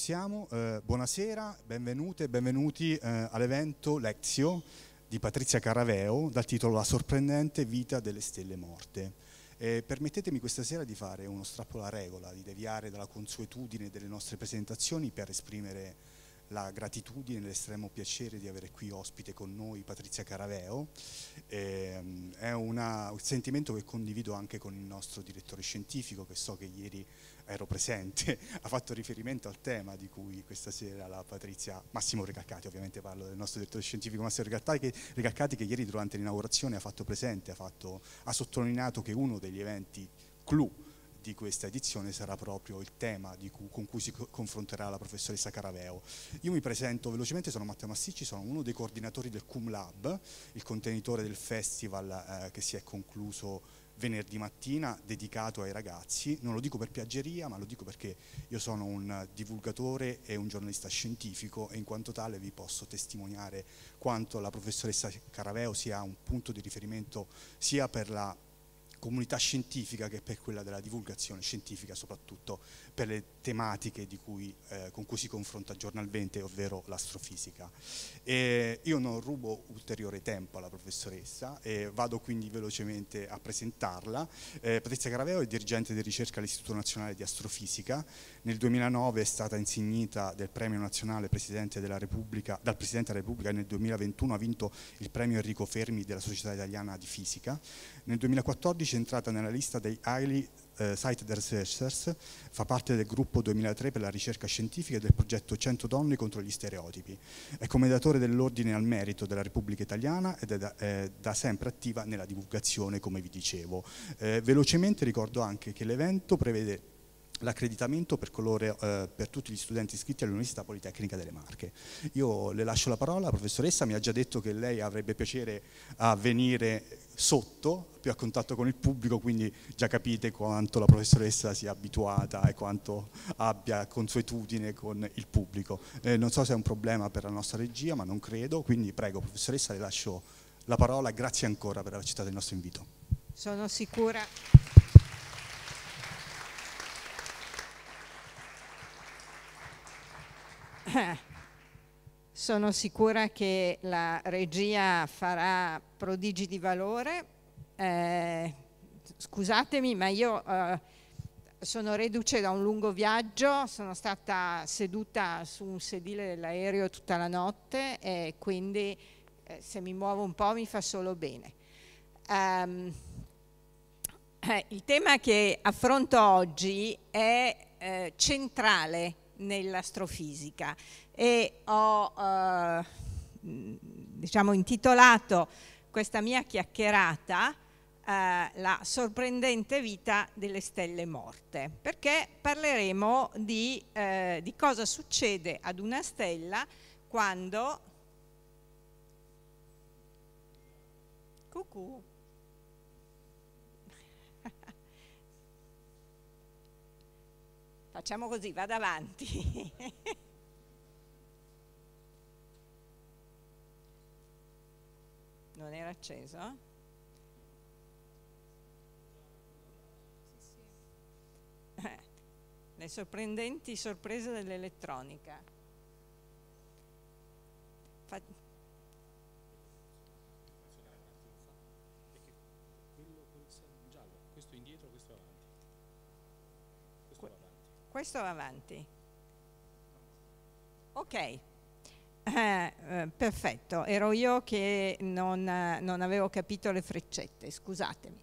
siamo, eh, buonasera, benvenute e benvenuti eh, all'evento Lezio di Patrizia Caraveo dal titolo La sorprendente vita delle stelle morte. Eh, permettetemi questa sera di fare uno strappo alla regola, di deviare dalla consuetudine delle nostre presentazioni per esprimere la gratitudine e l'estremo piacere di avere qui ospite con noi Patrizia Caraveo. Ehm, è una, un sentimento che condivido anche con il nostro direttore scientifico che so che ieri ero presente, ha fatto riferimento al tema di cui questa sera la Patrizia Massimo Regaccati, ovviamente parlo del nostro direttore scientifico Massimo Regaccati che, Regaccati che ieri durante l'inaugurazione ha fatto presente, ha, fatto, ha sottolineato che uno degli eventi clou di questa edizione sarà proprio il tema cui, con cui si confronterà la professoressa Caraveo. Io mi presento velocemente, sono Matteo Massicci, sono uno dei coordinatori del Cum Lab, il contenitore del festival eh, che si è concluso venerdì mattina dedicato ai ragazzi, non lo dico per piaggeria ma lo dico perché io sono un divulgatore e un giornalista scientifico e in quanto tale vi posso testimoniare quanto la professoressa Caraveo sia un punto di riferimento sia per la comunità scientifica che per quella della divulgazione scientifica soprattutto per le tematiche cui, eh, con cui si confronta giornalmente, ovvero l'astrofisica. io non rubo ulteriore tempo alla professoressa e vado quindi velocemente a presentarla. Eh, Patrizia Caraveo è dirigente di ricerca all'Istituto Nazionale di Astrofisica. Nel 2009 è stata insignita del premio nazionale Presidente dal Presidente della Repubblica e nel 2021 ha vinto il premio Enrico Fermi della Società Italiana di Fisica. Nel 2014 è entrata nella lista dei highly eh, Site the Researchers, fa parte del gruppo 2003 per la ricerca scientifica e del progetto 100 donne contro gli stereotipi. È commendatore dell'Ordine al Merito della Repubblica Italiana ed è da, eh, da sempre attiva nella divulgazione, come vi dicevo. Eh, velocemente ricordo anche che l'evento prevede l'accreditamento per, colore, eh, per, tutti gli studenti iscritti all'Università Politecnica delle Marche. Io le lascio la parola, la professoressa mi ha già detto che lei avrebbe piacere a venire sotto, più a contatto con il pubblico, quindi già capite quanto la professoressa sia abituata e quanto abbia consuetudine con il pubblico. Eh, non so se è un problema per la nostra regia, ma non credo, quindi prego professoressa le lascio la parola, grazie ancora per aver accettato il nostro invito. Sono sicura Eh, sono sicura che la regia farà prodigi di valore. Eh, scusatemi, ma io eh, sono reduce da un lungo viaggio, sono stata seduta su un sedile dell'aereo tutta la notte e quindi eh, se mi muovo un po' mi fa solo bene. Um, il tema che affronto oggi è eh, centrale nell'astrofisica e ho eh, diciamo intitolato questa mia chiacchierata eh, la sorprendente vita delle stelle morte perché parleremo di, eh, di cosa succede ad una stella quando cucù Facciamo così, vado avanti. non era acceso? Eh, le sorprendenti sorprese dell'elettronica. Fa... Quello, quello giallo, questo indietro, questo avanti. Questo va avanti. Ok. Eh, eh, perfetto, ero io che non, eh, non, avevo capito le freccette, scusatemi.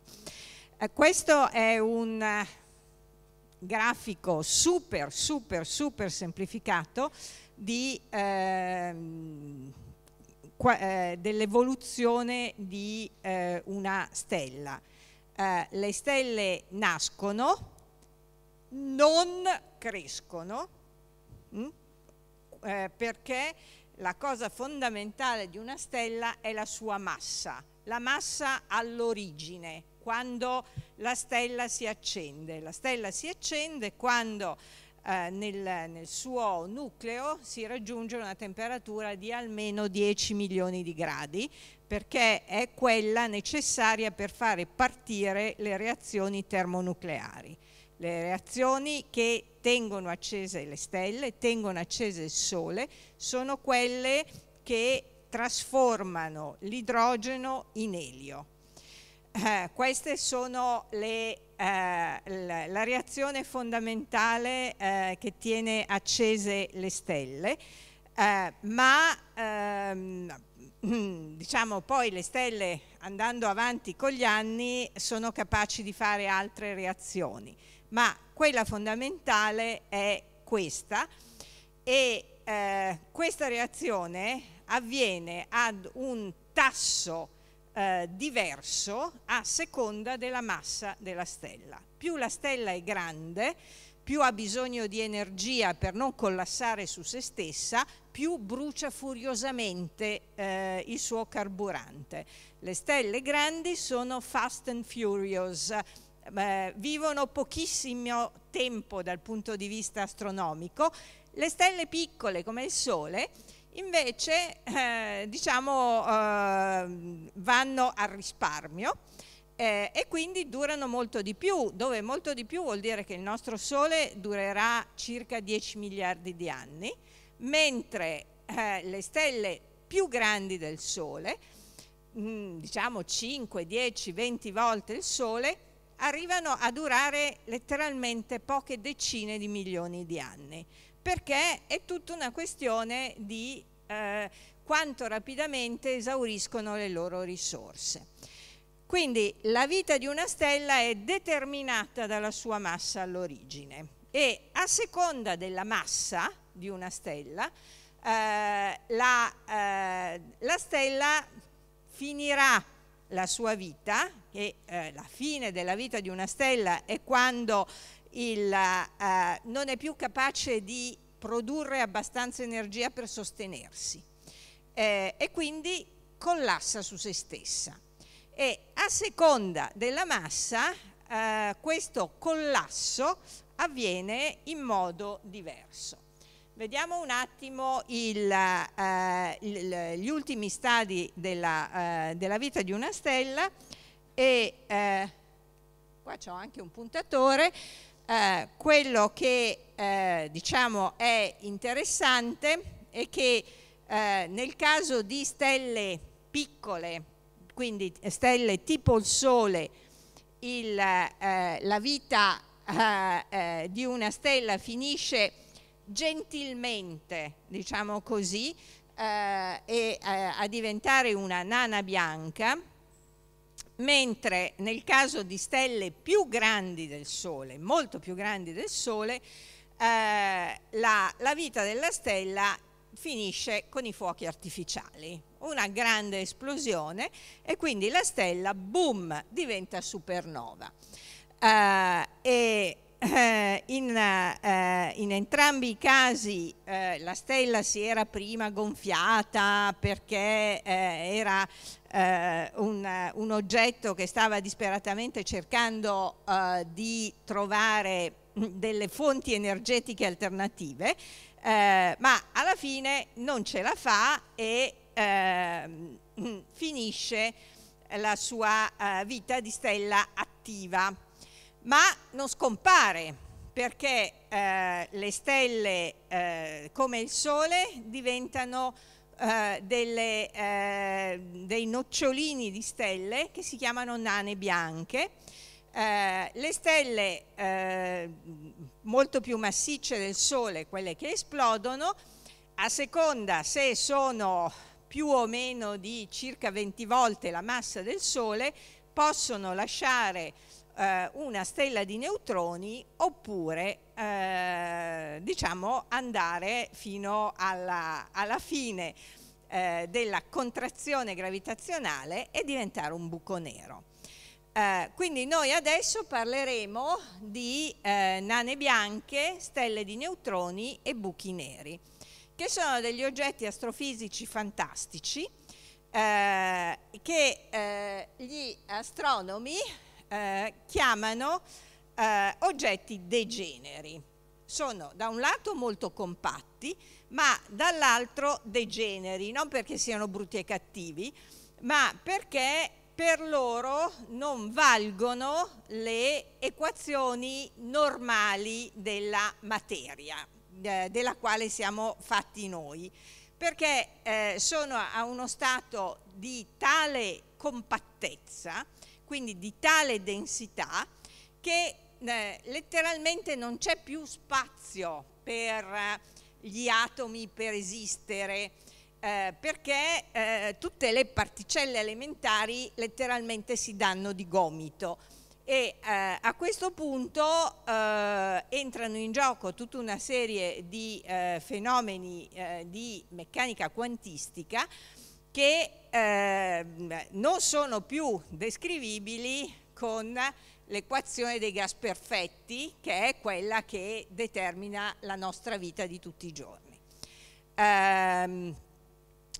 Eh, questo è un eh, grafico super, super, super semplificato di, ehm, qua, eh, dell'evoluzione di una stella. le stelle nascono, non crescono mm? Eh, perché la cosa fondamentale di una stella è la sua massa, la massa all'origine, quando la stella si accende. La stella si accende quando eh, nel, nel, suo nucleo si raggiunge una temperatura di almeno 10 milioni di gradi, perché è quella necessaria per fare partire le reazioni termonucleari le reazioni che tengono accese le stelle, tengono accese il Sole, sono quelle che trasformano l'idrogeno in elio. Eh, queste sono le eh, la reazione fondamentale eh, che tiene accese le stelle, eh, ma ehm, diciamo poi le stelle andando avanti con gli anni sono capaci di fare altre reazioni ma quella fondamentale è questa e eh, questa reazione avviene ad un tasso eh, diverso a seconda della massa della stella. Più la stella è grande, più ha bisogno di energia per non collassare su se stessa, più brucia furiosamente eh, il suo carburante. Le stelle grandi sono fast and furious, eh, vivono pochissimo tempo dal punto di vista astronomico, le stelle piccole come il Sole invece eh, diciamo, eh, vanno al risparmio eh, e quindi durano molto di più, dove molto di più vuol dire che il nostro Sole durerà circa 10 miliardi di anni, mentre eh, le stelle più grandi del Sole, mh, mm, diciamo 5, 10, 20 volte il Sole, arrivano a durare letteralmente poche decine di milioni di anni, perché è tutta una questione di eh, quanto rapidamente esauriscono le loro risorse. Quindi la vita di una stella è determinata dalla sua massa all'origine e a seconda della massa di una stella, eh, la, eh, la stella finirà la sua vita e eh, la fine della vita di una stella è quando il, eh, non è più capace di produrre abbastanza energia per sostenersi eh, e quindi collassa su se stessa. E a seconda della massa eh, questo collasso avviene in modo diverso. Vediamo un attimo il, eh, il, gli ultimi stadi della, eh, della vita di una stella e eh, qua c'ho anche un puntatore, eh, quello che eh, diciamo è interessante è che eh, nel caso di stelle piccole, quindi stelle tipo il Sole, il, eh, la vita eh, di una stella finisce gentilmente, diciamo così, eh, e, eh, a diventare una nana bianca mentre nel caso di stelle più grandi del Sole, molto più grandi del Sole, eh, la, la, vita della stella finisce con i fuochi artificiali, una grande esplosione e quindi la stella, boom, diventa supernova. Eh, e eh, in, eh, in, entrambi i casi eh, la stella si era prima gonfiata perché eh, era eh, un, eh, un, oggetto che stava disperatamente cercando eh, di trovare delle fonti energetiche alternative, eh, ma alla fine non ce la fa e ehm, finisce la sua eh, vita di stella attiva, ma non scompare perché eh, le stelle eh, come il Sole diventano eh, delle, eh, dei nocciolini di stelle che si chiamano nane bianche. Eh, le stelle eh, molto più massicce del Sole, quelle che esplodono, a seconda se sono più o meno di circa 20 volte la massa del Sole, possono lasciare eh, una stella di neutroni oppure eh, diciamo andare fino alla, alla fine eh, della contrazione gravitazionale e diventare un buco nero. Eh, quindi noi adesso parleremo di eh, nane bianche, stelle di neutroni e buchi neri, che sono degli oggetti astrofisici fantastici eh, che eh, gli astronomi eh, chiamano eh, oggetti degeneri. Sono da un lato molto compatti, ma dall'altro degeneri, non perché siano brutti e cattivi, ma perché per loro non valgono le equazioni normali della materia, eh, della quale siamo fatti noi, perché eh, sono a uno stato di tale compattezza quindi di tale densità che eh, letteralmente non c'è più spazio per eh, gli atomi per esistere eh, perché eh, tutte le particelle elementari letteralmente si danno di gomito e eh, a questo punto entrano in gioco tutta una serie di fenomeni di meccanica quantistica che eh, non sono più descrivibili con l'equazione dei gas perfetti, che è quella che determina la nostra vita di tutti i giorni. Ehm,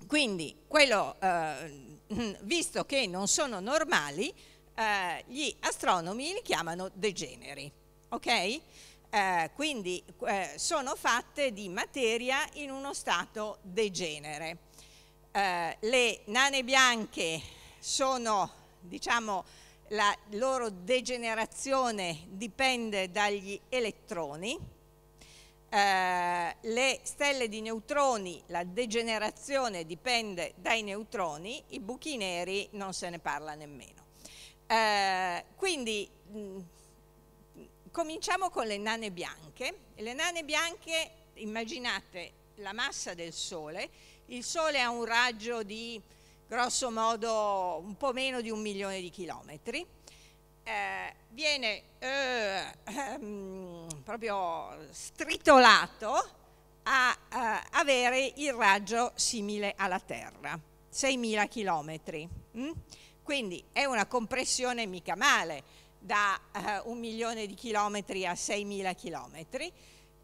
quindi, quello, eh, visto che non sono normali, eh, gli astronomi li chiamano degeneri. Okay? Eh, quindi eh, sono fatte di materia in uno stato degenere. Eh, le nane bianche sono, diciamo, la loro degenerazione dipende dagli elettroni, eh, le stelle di neutroni, la degenerazione dipende dai neutroni, i buchi neri non se ne parla nemmeno. Eh, quindi mh, cominciamo con le nane bianche. Le nane bianche, immaginate la massa del Sole il Sole ha un raggio di grosso modo un po' meno di un milione di chilometri. Eh, viene eh, ehm, proprio stritolato a eh, avere il raggio simile alla Terra, 6.000 chilometri. Mm? Quindi è una compressione mica male da eh, un milione di chilometri a 6.000 chilometri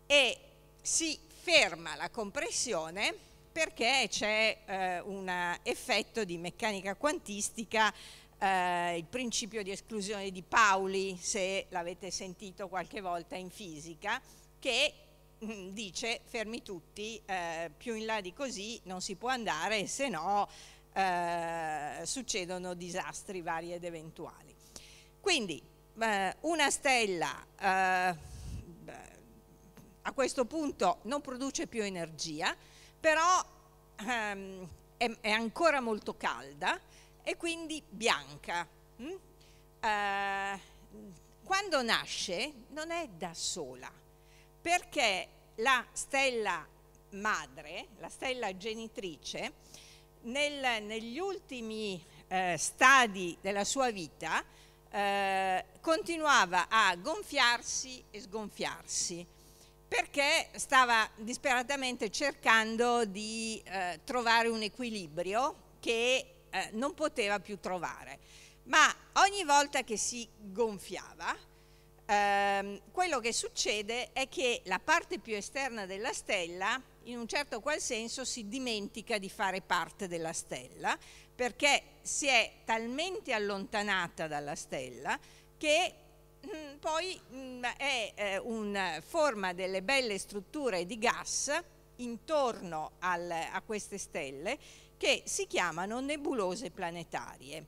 e si ferma la compressione perché c'è eh, un effetto di meccanica quantistica eh, il principio di esclusione di Pauli, se l'avete sentito qualche volta in fisica, che mm, dice fermi tutti, eh, più in là di così non si può andare, se no eh, succedono disastri vari ed eventuali. Quindi eh, una stella eh, a questo punto non produce più energia, però ehm, è, è, ancora molto calda e quindi bianca. Mm? Eh, quando nasce non è da sola, perché la stella madre, la stella genitrice, nel, negli ultimi eh, stadi della sua vita eh, continuava a gonfiarsi e sgonfiarsi perché stava disperatamente cercando di eh, trovare un equilibrio che eh, non poteva più trovare. Ma ogni volta che si gonfiava, ehm, quello che succede è che la parte più esterna della stella, in un certo qual senso, si dimentica di fare parte della stella, perché si è talmente allontanata dalla stella che Mm, poi mh, mm, è eh, una forma delle belle strutture di gas intorno al, a queste stelle che si chiamano nebulose planetarie.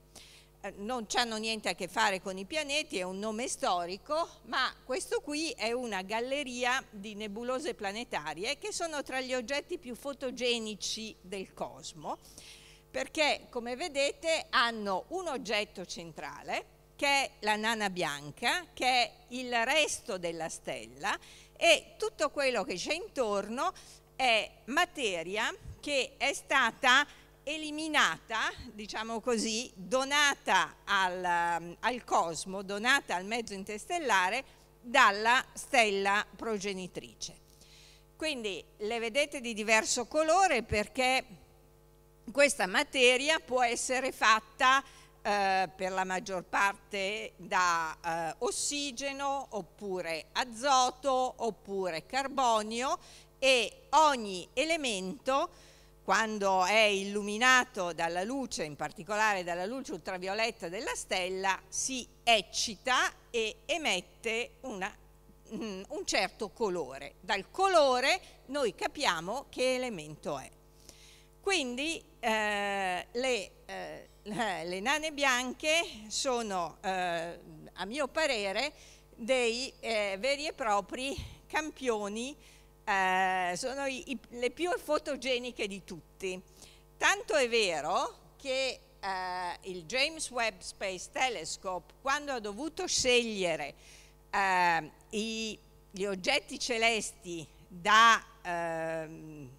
Eh, non hanno niente a che fare con i pianeti, è un nome storico, ma questo qui è una galleria di nebulose planetarie che sono tra gli oggetti più fotogenici del cosmo, perché come vedete hanno un oggetto centrale, che è la nana bianca, che è il resto della stella e tutto quello che c'è intorno è materia che è stata eliminata, diciamo così, donata al, al cosmo, donata al mezzo interstellare dalla stella progenitrice. Quindi le vedete di diverso colore perché questa materia può essere fatta eh, per la maggior parte da eh, ossigeno oppure azoto oppure carbonio e ogni elemento quando è illuminato dalla luce, in particolare dalla luce ultravioletta della stella, si eccita e emette una, mm, un certo colore. Dal colore noi capiamo che elemento è. Quindi eh, le eh, eh, le nane bianche sono, eh, a mio parere, dei eh, veri e propri campioni, eh, sono i, i, le più fotogeniche di tutti. Tanto è vero che eh, il James Webb Space Telescope, quando ha dovuto scegliere eh, i, gli oggetti celesti da ehm,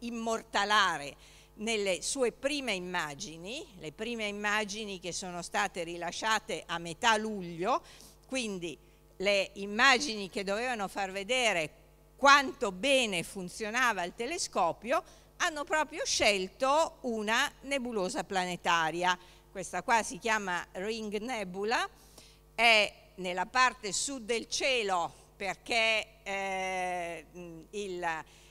immortalare, nelle sue prime immagini, le prime immagini che sono state rilasciate a metà luglio, quindi le immagini che dovevano far vedere quanto bene funzionava il telescopio, hanno proprio scelto una nebulosa planetaria. Questa qua si chiama Ring Nebula, è nella parte sud del cielo perché eh, il,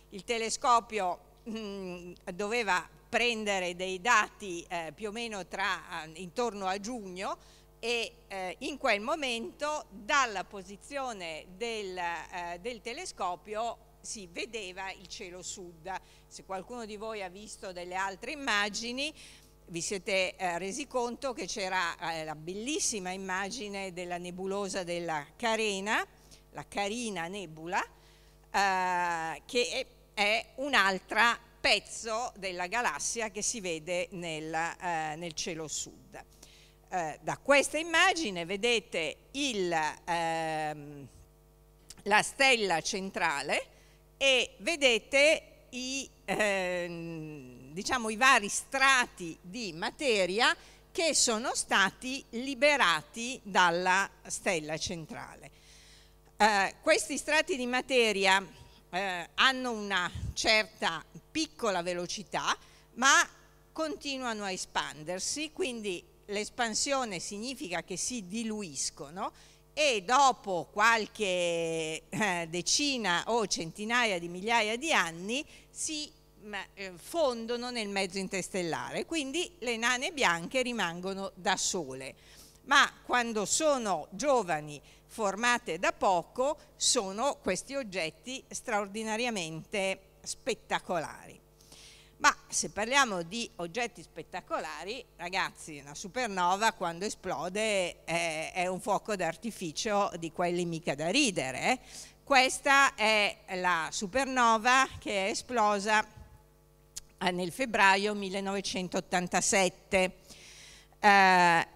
il telescopio mm, doveva prendere dei dati eh, più o meno tra, intorno a giugno e eh, in quel momento dalla posizione del, eh, del, telescopio si vedeva il cielo sud. Se qualcuno di voi ha visto delle altre immagini vi siete eh, resi conto che c'era eh, la bellissima immagine della nebulosa della Carena, la Carina Nebula, eh, che è un'altra pezzo della galassia che si vede nel, eh, nel cielo sud. Eh, da questa immagine vedete il, ehm, la stella centrale e vedete i, ehm, diciamo, i vari strati di materia che sono stati liberati dalla stella centrale. Eh, questi strati di materia eh, hanno una certa piccola velocità, ma continuano a espandersi, quindi l'espansione significa che si diluiscono e dopo qualche eh, decina o centinaia di migliaia di anni si mm, eh, fondono nel mezzo interstellare, quindi le nane bianche rimangono da sole. Ma quando sono giovani, formate da poco, sono questi oggetti straordinariamente spettacolari. Ma se parliamo di oggetti spettacolari, ragazzi, una supernova quando esplode eh, è un fuoco d'artificio di quelli mica da ridere. Eh. Questa è la supernova che è esplosa eh, nel febbraio 1987. è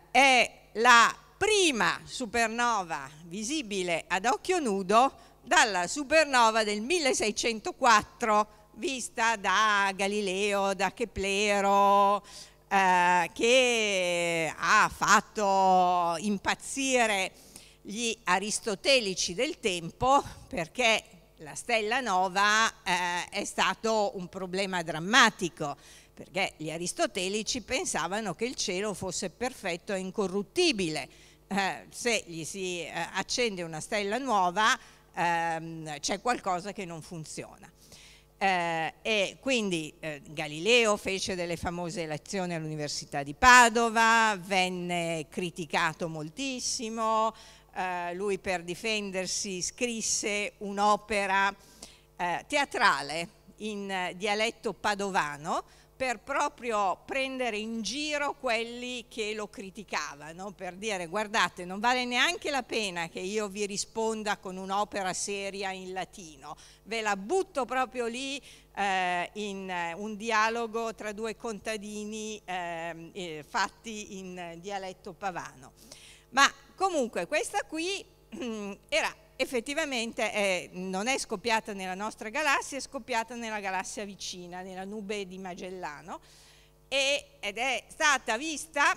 la prima supernova visibile ad occhio nudo dalla supernova del 1604 vista da Galileo, da Keplero, eh, che ha fatto impazzire gli aristotelici del tempo perché la stella nova eh, è stato un problema drammatico perché gli aristotelici pensavano che il cielo fosse perfetto e incorruttibile. Eh, se gli si eh, accende una stella nuova ehm, c'è qualcosa che non funziona. Eh, e quindi eh, Galileo fece delle famose lezioni all'Università di Padova, venne criticato moltissimo, eh, lui per difendersi scrisse un'opera eh, teatrale in dialetto padovano, per proprio prendere in giro quelli che lo criticavano, per dire guardate non vale neanche la pena che io vi risponda con un'opera seria in latino, ve la butto proprio lì eh, in eh, un dialogo tra due contadini ehm, eh, fatti in dialetto pavano. Ma comunque questa qui era effettivamente è, non è scoppiata nella nostra galassia, è scoppiata nella galassia vicina, nella nube di Magellano, e, ed è stata vista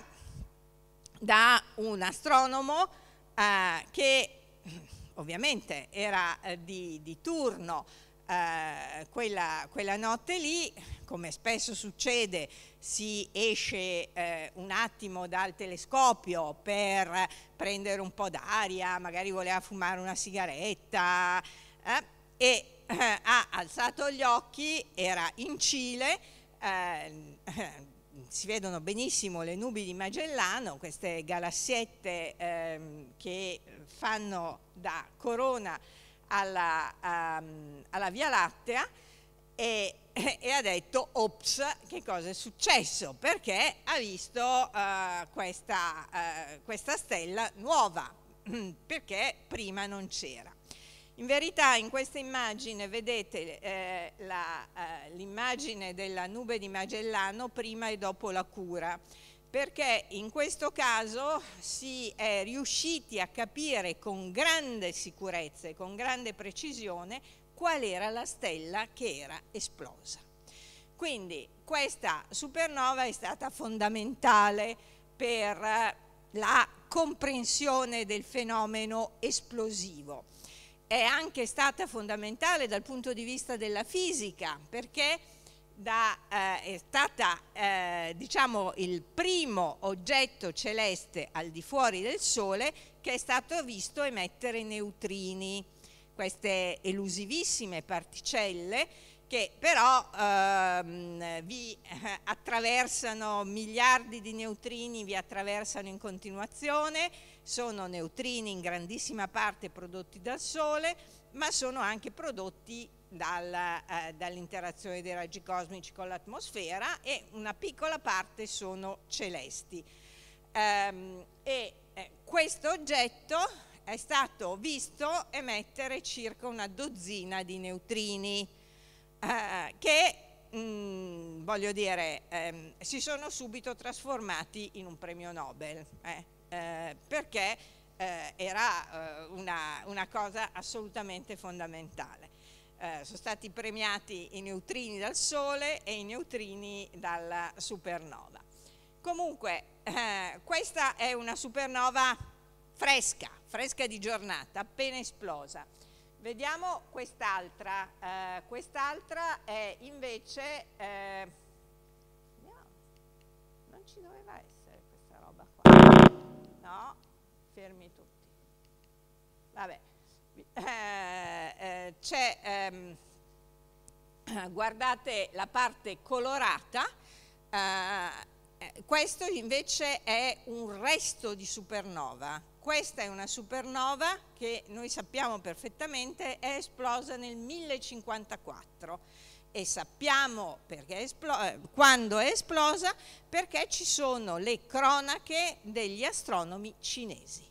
da un astronomo eh, che ovviamente era eh, di, di turno eh, quella, quella notte lì, come spesso succede, si esce eh, un attimo dal telescopio per prendere un po' d'aria, magari voleva fumare una sigaretta eh, e eh, ha alzato gli occhi, era in Cile, eh, si vedono benissimo le nubi di Magellano, queste galassiette ehm, che fanno da corona alla, um, alla Via Lattea, e, e, ha detto ops che cosa è successo perché ha visto uh, questa, uh, questa, stella nuova mm, perché prima non c'era. In verità in questa immagine vedete eh, eh l'immagine eh, della nube di Magellano prima e dopo la cura perché in questo caso si è riusciti a capire con grande sicurezza e con grande precisione qual era la stella che era esplosa. Quindi questa supernova è stata fondamentale per eh, la comprensione del fenomeno esplosivo. È anche stata fondamentale dal punto di vista della fisica perché da, eh, è stata eh, diciamo, il primo oggetto celeste al di fuori del Sole che è stato visto emettere neutrini queste elusivissime particelle che però ehm, vi eh, attraversano miliardi di neutrini, vi attraversano in continuazione, sono neutrini in grandissima parte prodotti dal Sole, ma sono anche prodotti eh, dall'interazione eh, dall dei raggi cosmici con l'atmosfera e una piccola parte sono celesti. Ehm, e eh, questo oggetto è stato visto emettere circa una dozzina di neutrini eh, che, mh, mm, voglio dire, ehm, si sono subito trasformati in un premio Nobel, eh, eh, perché eh, era eh, una, una, cosa assolutamente fondamentale. Eh, sono stati premiati i neutrini dal Sole e i neutrini dalla supernova. Comunque, questa è una supernova fresca, fresca di giornata, appena esplosa. Vediamo quest'altra, eh, quest'altra è invece, eh, no, non ci doveva essere questa roba qua, no, fermi tutti, vabbè, eh, eh, c'è, ehm, guardate la parte colorata, eh, eh, questo invece è un resto di supernova, questa è una supernova che noi sappiamo perfettamente è esplosa nel 1054 e sappiamo è eh, quando è esplosa perché ci sono le cronache degli astronomi cinesi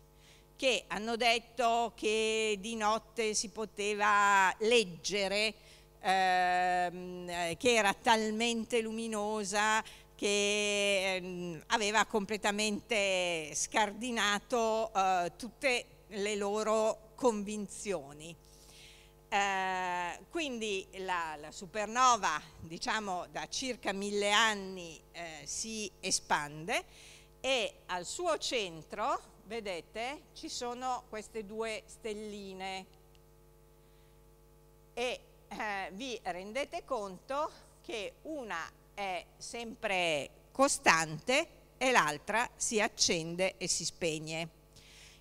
che hanno detto che di notte si poteva leggere ehm, eh, che era talmente luminosa che ehm, aveva completamente scardinato eh, tutte le loro convinzioni. Eh, quindi la, la, supernova, diciamo, da circa mille anni eh, si espande e al suo centro, vedete, ci sono queste due stelline e eh, vi rendete conto che una è sempre costante e l'altra si accende e si spegne.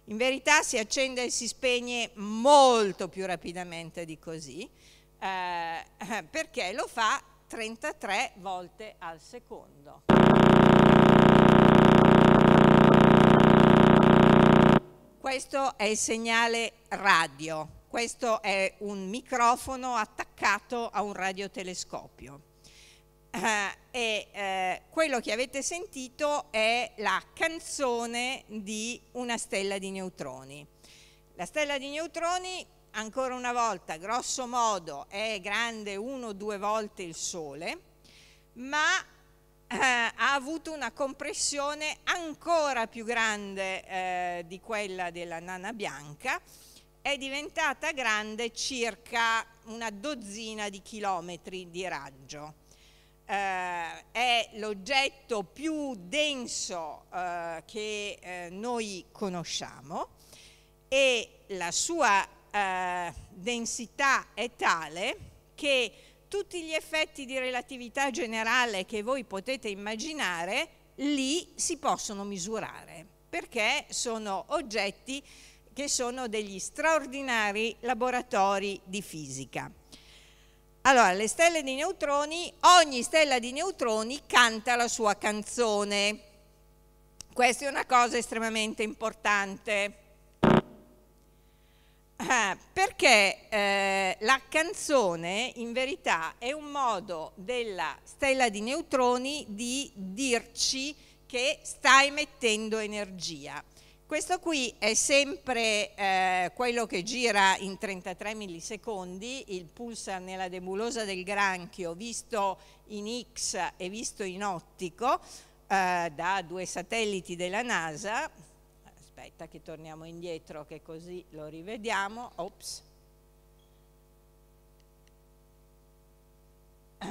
In verità si accende e si spegne molto più rapidamente di così, eh, perché lo fa 33 volte al secondo. Questo è il segnale radio, questo è un microfono attaccato a un radiotelescopio. Eh, e eh, quello che avete sentito è la canzone di una stella di neutroni. La stella di neutroni, ancora una volta, grosso modo, è grande uno o due volte il Sole, ma eh, ha avuto una compressione ancora più grande eh, di quella della nana bianca, è diventata grande circa una dozzina di chilometri di raggio eh, è l'oggetto più denso eh, che eh, noi conosciamo e la sua eh, densità è tale che tutti gli effetti di relatività generale che voi potete immaginare lì si possono misurare perché sono oggetti che sono degli straordinari laboratori di fisica. Allora, le stelle di neutroni, ogni stella di neutroni canta la sua canzone. Questa è una cosa estremamente importante. Ah, perché eh, la canzone in verità è un modo della stella di neutroni di dirci che sta emettendo energia. Questo qui è sempre eh, quello che gira in 33 millisecondi, il pulsar nella nebulosa del granchio visto in X e visto in ottico eh, da due satelliti della NASA. Aspetta che torniamo indietro che così lo rivediamo. Ops. Eh,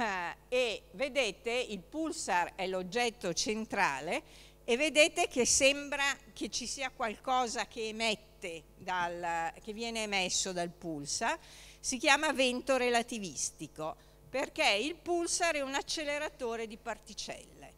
e vedete il pulsar è l'oggetto centrale e vedete che sembra che ci sia qualcosa che emette, dal, che viene emesso dal pulsar, si chiama vento relativistico, perché il pulsar è un acceleratore di particelle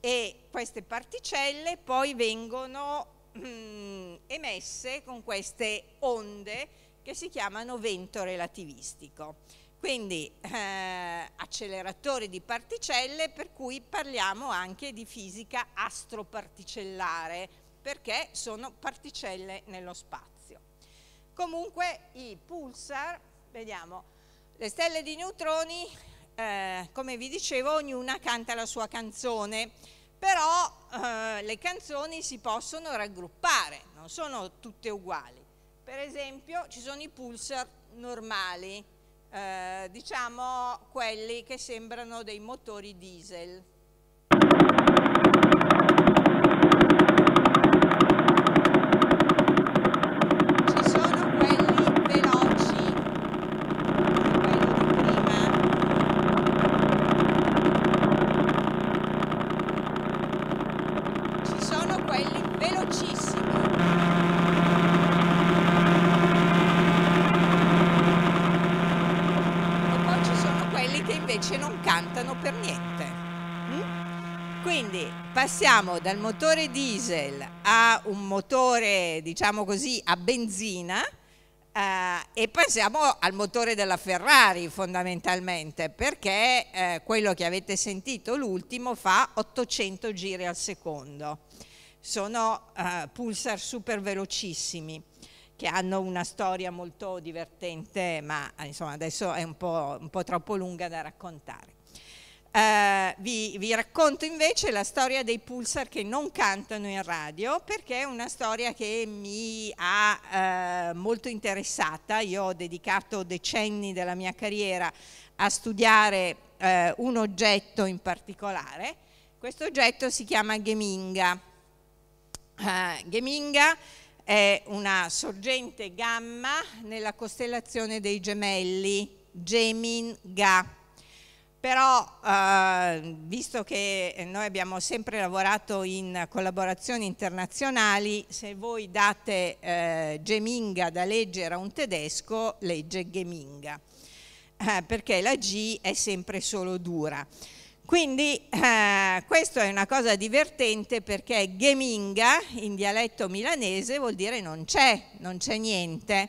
e queste particelle poi vengono mm, emesse con queste onde che si chiamano vento relativistico quindi eh, acceleratori di particelle per cui parliamo anche di fisica astroparticellare perché sono particelle nello spazio. Comunque i pulsar, vediamo, le stelle di neutroni, eh, come vi dicevo, ognuna canta la sua canzone, però eh, le canzoni si possono raggruppare, non sono tutte uguali. Per esempio ci sono i pulsar normali, eh, diciamo quelli che sembrano dei motori diesel. passiamo dal motore diesel a un motore, diciamo così, a benzina eh, e passiamo al motore della Ferrari fondamentalmente, perché eh, quello che avete sentito, l'ultimo, fa 800 giri al secondo. Sono eh, pulsar super velocissimi che hanno una storia molto divertente, ma insomma adesso è un po', un po troppo lunga da raccontare. Uh, vi, vi, racconto invece la storia dei pulsar che non cantano in radio perché è una storia che mi ha uh, molto interessata. Io ho dedicato decenni della mia carriera a studiare uh, un oggetto in particolare. Questo oggetto si chiama Geminga. Geminga è una sorgente gamma nella costellazione dei gemelli, Geminga però eh, visto che noi abbiamo sempre lavorato in collaborazioni internazionali, se voi date eh, Geminga da leggere a un tedesco, legge Geminga, eh, perché la G è sempre solo dura. Quindi eh, questa è una cosa divertente perché Geminga in dialetto milanese vuol dire non c'è, non c'è niente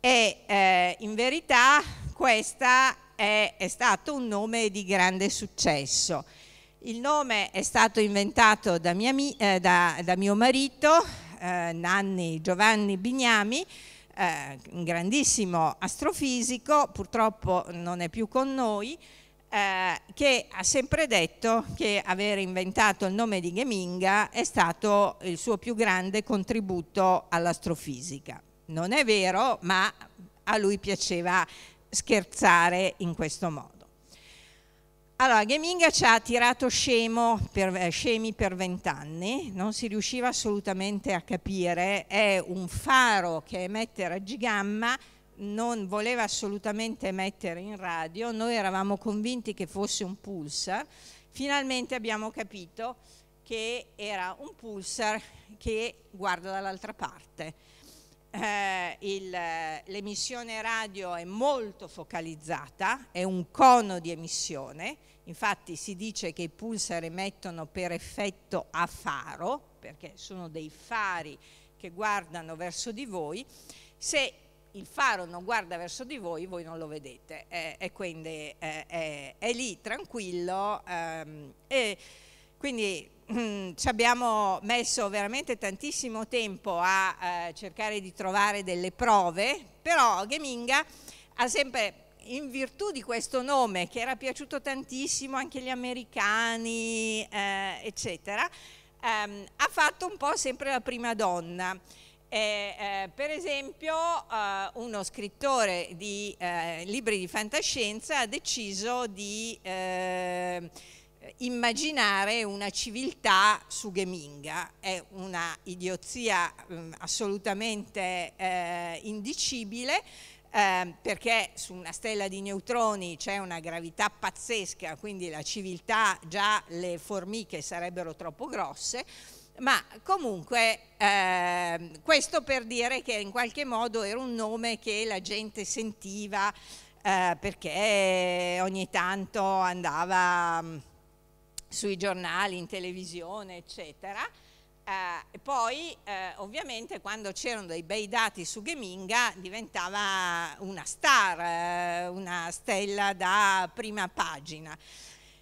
e eh, in verità questa è, è stato un nome di grande successo. Il nome è stato inventato da, mia, eh, da, da mio marito, eh, Nanni Giovanni Bignami, eh, un grandissimo astrofisico, purtroppo non è più con noi, eh, che ha sempre detto che aver inventato il nome di Geminga è stato il suo più grande contributo all'astrofisica. Non è vero, ma a lui piaceva scherzare in questo modo. Allora, Gaminga ci ha tirato per, eh, scemi per vent'anni, non si riusciva assolutamente a capire, è un faro che emette raggi gamma, non voleva assolutamente emettere in radio, noi eravamo convinti che fosse un pulsar, finalmente abbiamo capito che era un pulsar che guarda dall'altra parte eh, eh, l'emissione radio è molto focalizzata, è un cono di emissione, infatti si dice che i pulsar emettono per effetto a faro, perché sono dei fari che guardano verso di voi, se il faro non guarda verso di voi, voi non lo vedete eh, e quindi eh, è, è, lì tranquillo. Ehm, e quindi Mm, ci abbiamo messo veramente tantissimo tempo a eh, cercare di trovare delle prove, però Geminga ha sempre in virtù di questo nome che era piaciuto tantissimo anche agli americani, eh, eccetera, ehm, ha fatto un po' sempre la prima donna. Eh, eh, per esempio eh, uno scrittore di eh, libri di fantascienza ha deciso di eh, immaginare una civiltà su Geminga è una idiozia mh, mm, assolutamente eh, indicibile, eh, perché su una stella di neutroni c'è una gravità pazzesca, quindi la civiltà già le formiche sarebbero troppo grosse, ma comunque eh, questo per dire che in qualche modo era un nome che la gente sentiva eh, perché ogni tanto andava mm, sui giornali, in televisione, eccetera. Eh, poi eh, ovviamente quando c'erano dei bei dati su Geminga diventava una star, eh, una stella da prima pagina.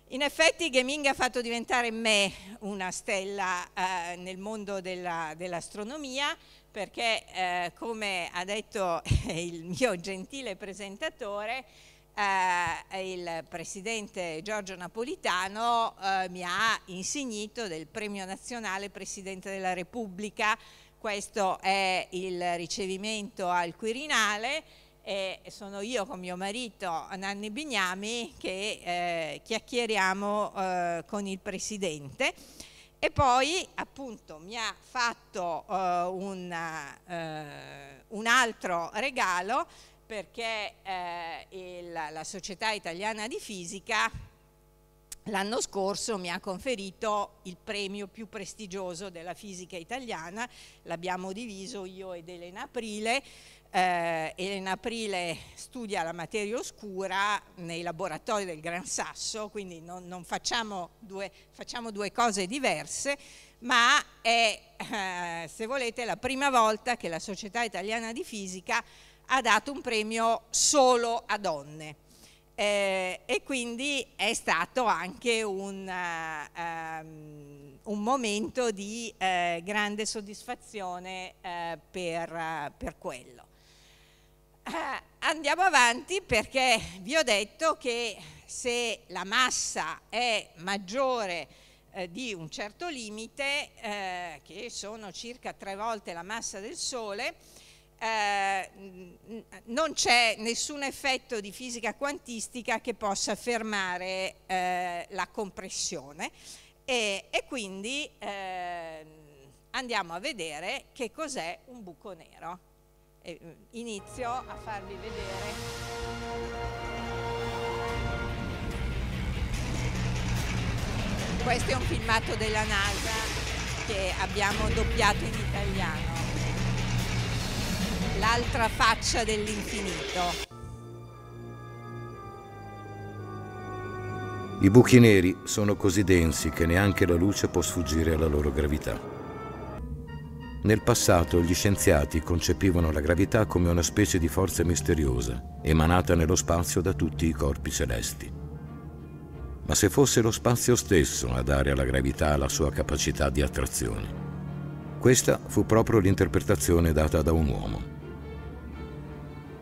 In effetti Geminga ha fatto diventare me una stella eh, nel mondo dell'astronomia dell perché eh, come ha detto il mio gentile presentatore eh, il presidente Giorgio Napolitano eh, mi ha insignito del premio nazionale Presidente della Repubblica, questo è il ricevimento al Quirinale e sono io con mio marito Nanni Bignami che eh, chiacchieriamo eh, con il Presidente. E poi appunto mi ha fatto eh, un, eh, un altro regalo perché eh, il, la Società Italiana di Fisica l'anno scorso mi ha conferito il premio più prestigioso della fisica italiana, l'abbiamo diviso io ed Elena Aprile, eh, Elena Aprile studia la materia oscura nei laboratori del Gran Sasso, quindi non, non facciamo, due, facciamo, due, cose diverse, ma è, eh, se volete, la prima volta che la Società Italiana di Fisica ha dato un premio solo a donne. Eh, e quindi è stato anche un, uh, um, un momento di uh, grande soddisfazione uh, per, per, quello. andiamo avanti perché vi ho detto che se la massa è maggiore di un certo limite, che sono circa tre volte la massa del Sole, eh, non c'è nessun effetto di fisica quantistica che possa fermare eh, la compressione e, e quindi eh, andiamo a vedere che cos'è un buco nero. Mm, inizio a farvi vedere. Questo è un filmato della NASA che abbiamo doppiato in italiano l'altra faccia dell'infinito. I buchi neri sono così densi che neanche la luce può sfuggire alla loro gravità. Nel passato gli scienziati concepivano la gravità come una specie di forza misteriosa, emanata nello spazio da tutti i corpi celesti. Ma se fosse lo spazio stesso a dare alla gravità la sua capacità di attrazione? Questa fu proprio l'interpretazione data da un uomo,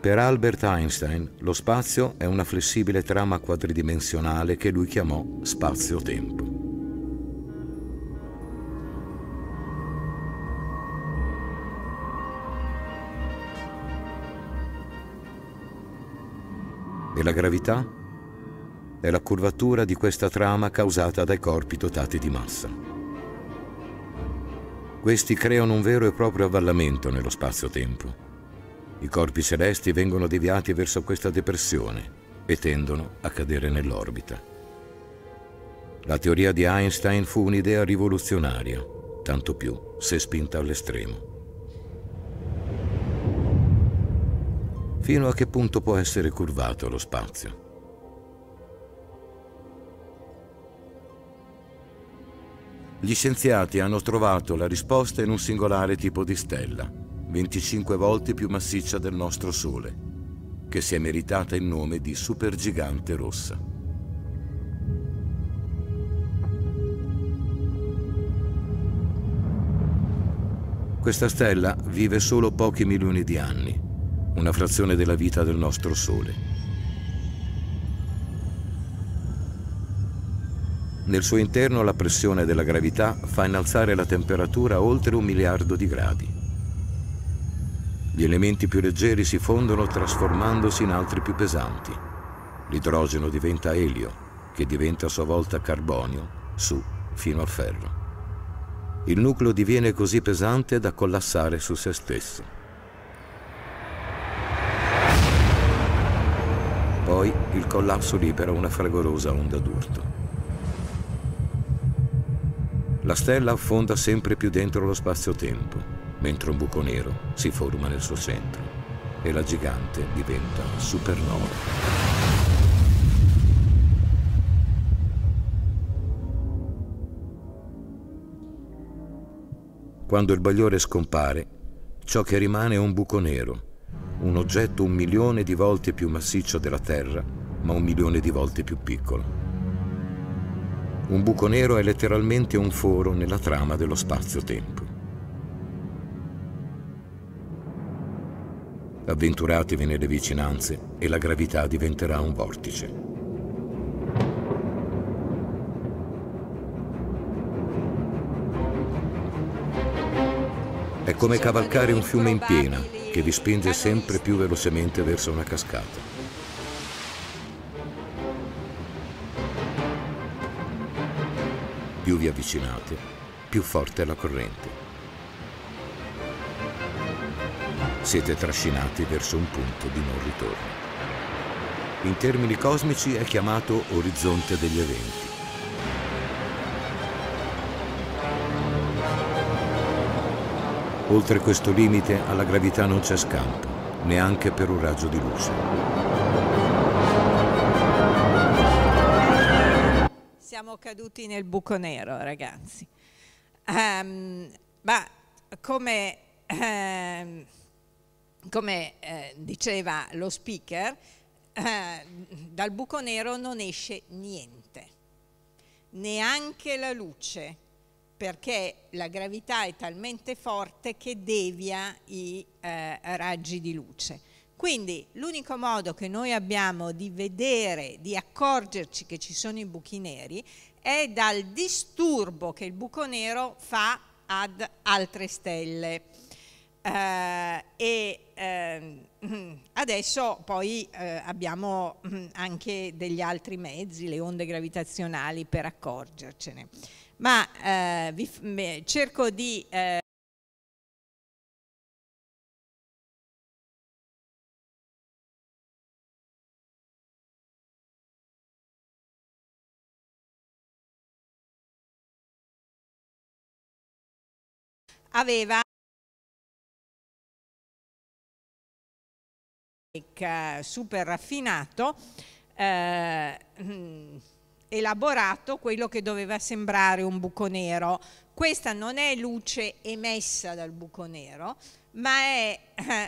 per Albert Einstein lo spazio è una flessibile trama quadridimensionale che lui chiamò spazio-tempo. E la gravità? È la curvatura di questa trama causata dai corpi dotati di massa. Questi creano un vero e proprio avvallamento nello spazio-tempo i corpi celesti vengono deviati verso questa depressione e tendono a cadere nell'orbita. La teoria di Einstein fu un'idea rivoluzionaria, tanto più se spinta all'estremo. Fino a che punto può essere curvato lo spazio? Gli scienziati hanno trovato la risposta in un singolare tipo di stella, 25 volte più massiccia del nostro Sole, che si è meritata il nome di supergigante rossa. Questa stella vive solo pochi milioni di anni, una frazione della vita del nostro Sole. Nel suo interno la pressione della gravità fa innalzare la temperatura oltre un miliardo di gradi. Gli elementi più leggeri si fondono trasformandosi in altri più pesanti. L'idrogeno diventa elio, che diventa a sua volta carbonio, su fino al ferro. Il nucleo diviene così pesante da collassare su se stesso. Poi il collasso libera una fragorosa onda d'urto. La stella affonda sempre più dentro lo spazio-tempo mentre un buco nero si forma nel suo centro e la gigante diventa supernova. Quando il bagliore scompare, ciò che rimane è un buco nero, un oggetto un milione di volte più massiccio della Terra, ma un milione di volte più piccolo. Un buco nero è letteralmente un foro nella trama dello spazio-tempo. Avventuratevi nelle vicinanze e la gravità diventerà un vortice. È come cavalcare un fiume in piena che vi spinge sempre più velocemente verso una cascata. Più vi avvicinate, più forte è la corrente. siete trascinati verso un punto di non ritorno. In termini cosmici è chiamato orizzonte degli eventi. Oltre questo limite alla gravità non c'è scampo, neanche per un raggio di luce. Siamo caduti nel buco nero, ragazzi. Um, ma come... Um, come eh, diceva lo speaker, eh, dal buco nero non esce niente, neanche la luce, perché la gravità è talmente forte che devia i eh, raggi di luce. Quindi l'unico modo che noi abbiamo di vedere, di accorgerci che ci sono i buchi neri, è dal disturbo che il buco nero fa ad altre stelle. Eh, e eh, adesso poi eh, abbiamo mm, anche degli altri mezzi, le onde gravitazionali per accorgercene. Ma eh, vi, me, cerco di... Eh, aveva tecnica eh, super raffinato, eh, mm, elaborato quello che doveva sembrare un buco nero. Questa non è luce emessa dal buco nero, ma è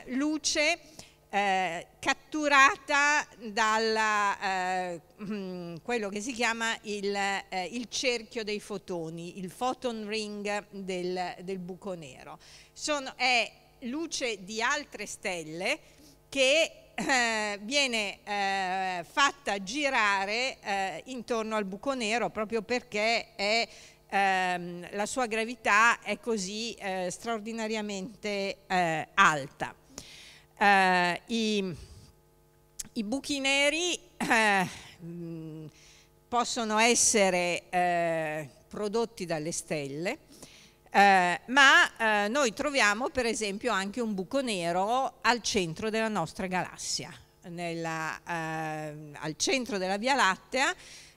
eh, luce eh, catturata da eh, mm, quello che si chiama il, eh, il, cerchio dei fotoni, il photon ring del, del buco nero. Sono, è luce di altre stelle che eh, viene eh, fatta girare eh, intorno al buco nero proprio perché è, ehm, la sua gravità è così eh, straordinariamente eh, alta. Eh, I, i, buchi neri mm, possono essere prodotti dalle stelle, eh, ma eh, noi troviamo per esempio anche un buco nero al centro della nostra galassia, nella, eh, al centro della Via Lattea,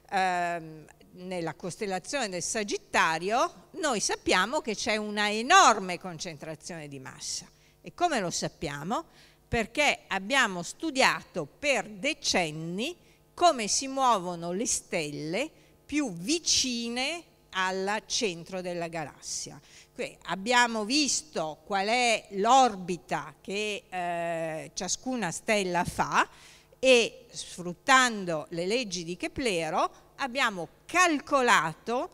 ehm, nella costellazione del Sagittario, noi sappiamo che c'è una enorme concentrazione di massa. E come lo sappiamo? Perché abbiamo studiato per decenni come si muovono le stelle più vicine al centro della galassia. Qui abbiamo visto qual è l'orbita che eh, ciascuna stella fa e sfruttando le leggi di Keplero abbiamo calcolato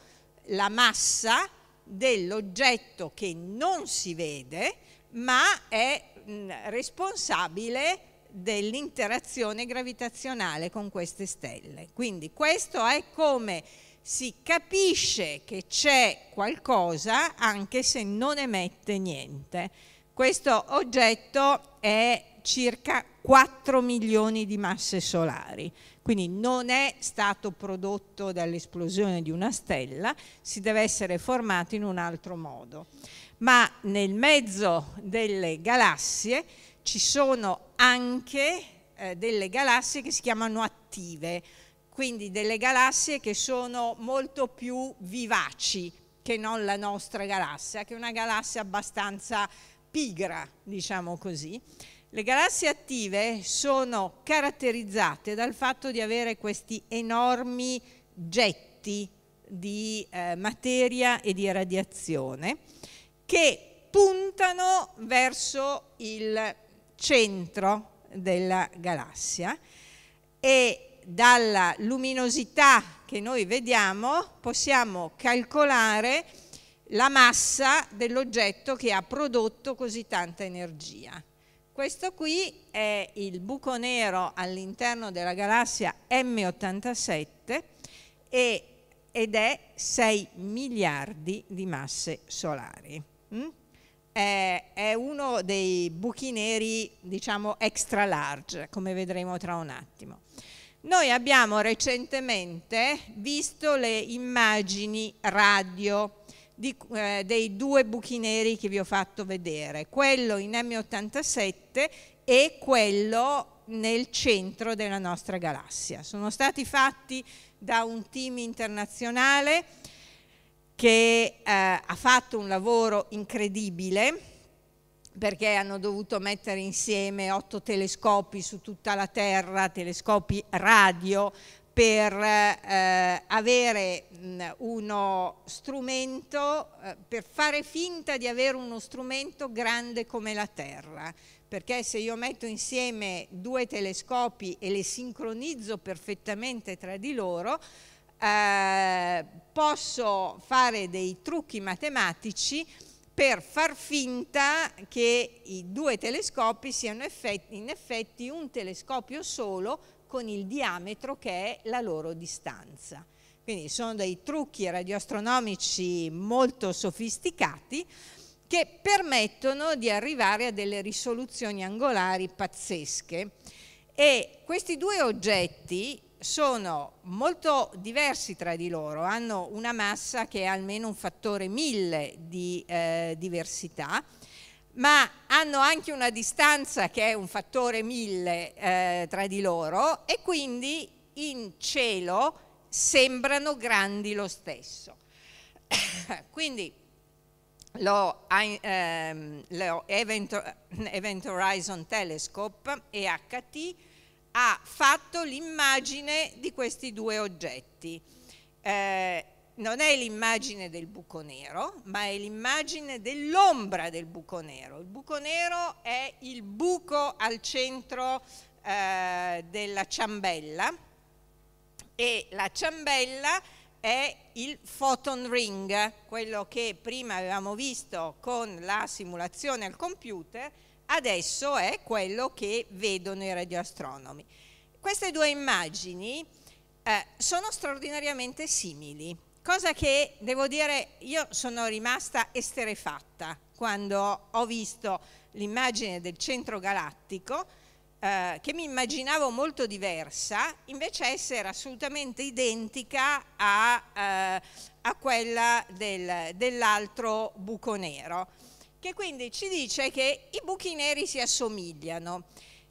la massa dell'oggetto che non si vede ma è mh, responsabile dell'interazione gravitazionale con queste stelle. Quindi questo è come si capisce che c'è qualcosa anche se non emette niente. Questo oggetto è circa 4 milioni di masse solari, quindi non è stato prodotto dall'esplosione di una stella, si deve essere formato in un altro modo. Ma nel mezzo delle galassie ci sono anche eh, delle galassie che si chiamano attive, quindi delle galassie che sono molto più vivaci che non la nostra galassia, che è una galassia abbastanza pigra, diciamo così. Le galassie attive sono caratterizzate dal fatto di avere questi enormi getti di eh, materia e di radiazione che puntano verso il centro della galassia e dalla luminosità che noi vediamo possiamo calcolare la massa dell'oggetto che ha prodotto così tanta energia. Questo qui è il buco nero all'interno della galassia M87 e, ed è 6 miliardi di masse solari. Mm? È, è uno dei buchi neri, diciamo, extra large, come vedremo tra un attimo. Noi abbiamo recentemente visto le immagini radio di, eh, dei due buchi neri che vi ho fatto vedere, quello in M87 e quello nel centro della nostra galassia. Sono stati fatti da un team internazionale che eh, ha fatto un lavoro incredibile perché hanno dovuto mettere insieme otto telescopi su tutta la Terra, telescopi radio, per eh, avere mh, uno strumento, eh, per fare finta di avere uno strumento grande come la Terra. Perché se io metto insieme due telescopi e le sincronizzo perfettamente tra di loro, eh, posso fare dei trucchi matematici per far finta che i due telescopi siano effetti, in effetti un telescopio solo con il diametro che è la loro distanza. Quindi sono dei trucchi radioastronomici molto sofisticati che permettono di arrivare a delle risoluzioni angolari pazzesche. E questi due oggetti sono molto diversi tra di loro, hanno una massa che è almeno un fattore mille di eh, diversità, ma hanno anche una distanza che è un fattore mille eh, tra di loro e quindi in cielo sembrano grandi lo stesso. quindi lo, ehm, Event, Event Horizon Telescope, EHT, ha fatto l'immagine di questi due oggetti. Eh, non è l'immagine del buco nero, ma è l'immagine dell'ombra del buco nero. Il buco nero è il buco al centro eh, della ciambella e la ciambella è il photon ring, quello che prima avevamo visto con la simulazione al computer, adesso è quello che vedono i radioastronomi. Queste due immagini eh, sono straordinariamente simili, cosa che devo dire io sono rimasta esterefatta quando ho visto l'immagine del centro galattico eh, che mi immaginavo molto diversa, invece essere assolutamente identica a, eh, a quella del, dell'altro buco nero che quindi ci dice che i buchi neri si assomigliano,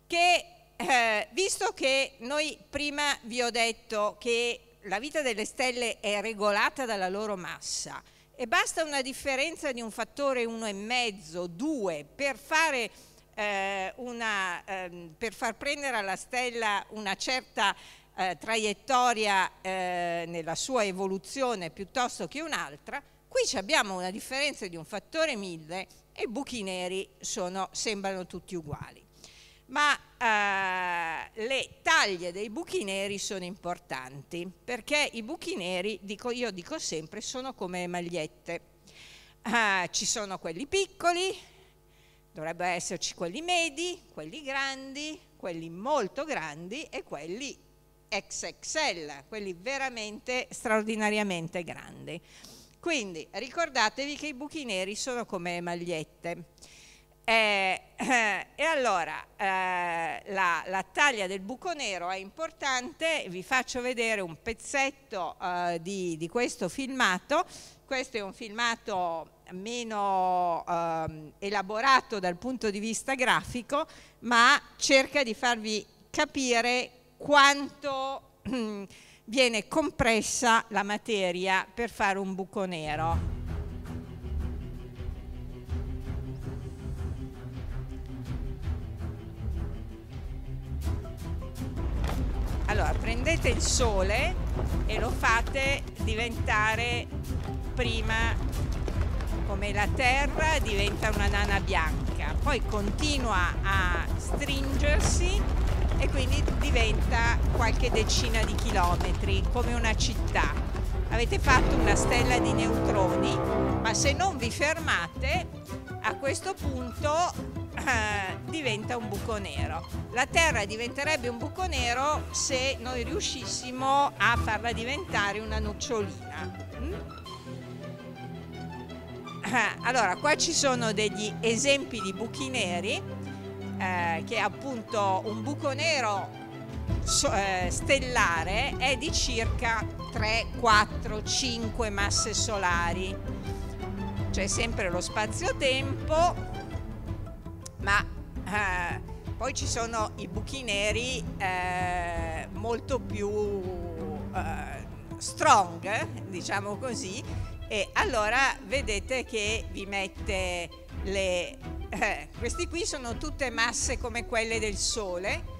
che eh, visto che noi prima vi ho detto che la vita delle stelle è regolata dalla loro massa e basta una differenza di un fattore 1,5, 2 per fare eh, una, eh, per far prendere alla stella una certa eh, traiettoria eh, nella sua evoluzione piuttosto che un'altra, qui abbiamo una differenza di un fattore 1000 e i buchi neri sono, sembrano tutti uguali. Ma eh, le taglie dei buchi neri sono importanti perché i buchi neri, dico, io dico sempre, sono come le magliette. Eh, ci sono quelli piccoli, dovrebbero esserci quelli medi, quelli grandi, quelli molto grandi e quelli XXL, quelli veramente straordinariamente grandi. Quindi ricordatevi che i buchi neri sono come magliette. Eh, eh, e allora eh, la, la, taglia del buco nero è importante, vi faccio vedere un pezzetto eh, di, di, questo filmato, questo è un filmato meno ehm, elaborato dal punto di vista grafico, ma cerca di farvi capire quanto viene compressa la materia per fare un buco nero. Allora, prendete il sole e lo fate diventare prima come la terra diventa una nana bianca, poi continua a stringersi e quindi diventa qualche decina di chilometri come una città. Avete fatto una stella di neutroni, ma se non vi fermate a questo punto eh, diventa un buco nero. La Terra diventerebbe un buco nero se noi riuscissimo a farla diventare una nocciolina. Mm? Eh, allora, qua ci sono degli esempi di buchi neri eh, che è appunto un buco nero eh, stellare è di circa 3, 4, 5 masse solari. C'è sempre lo spazio-tempo, ma eh, poi ci sono i buchi neri eh, molto più eh, strong, diciamo così, e allora vedete che vi mette le eh, queste qui sono tutte masse come quelle del Sole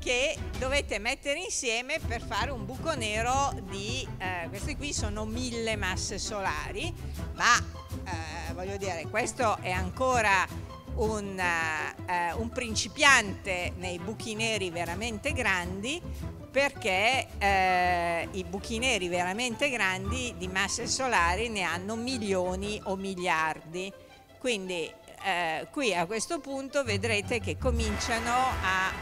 che dovete mettere insieme per fare un buco nero di, eh, queste qui sono mille masse solari, ma eh, voglio dire, questo è ancora un, eh, eh, un, principiante nei buchi neri veramente grandi perché eh, i buchi neri veramente grandi di masse solari ne hanno milioni o miliardi. Quindi eh, qui a questo punto vedrete che cominciano a...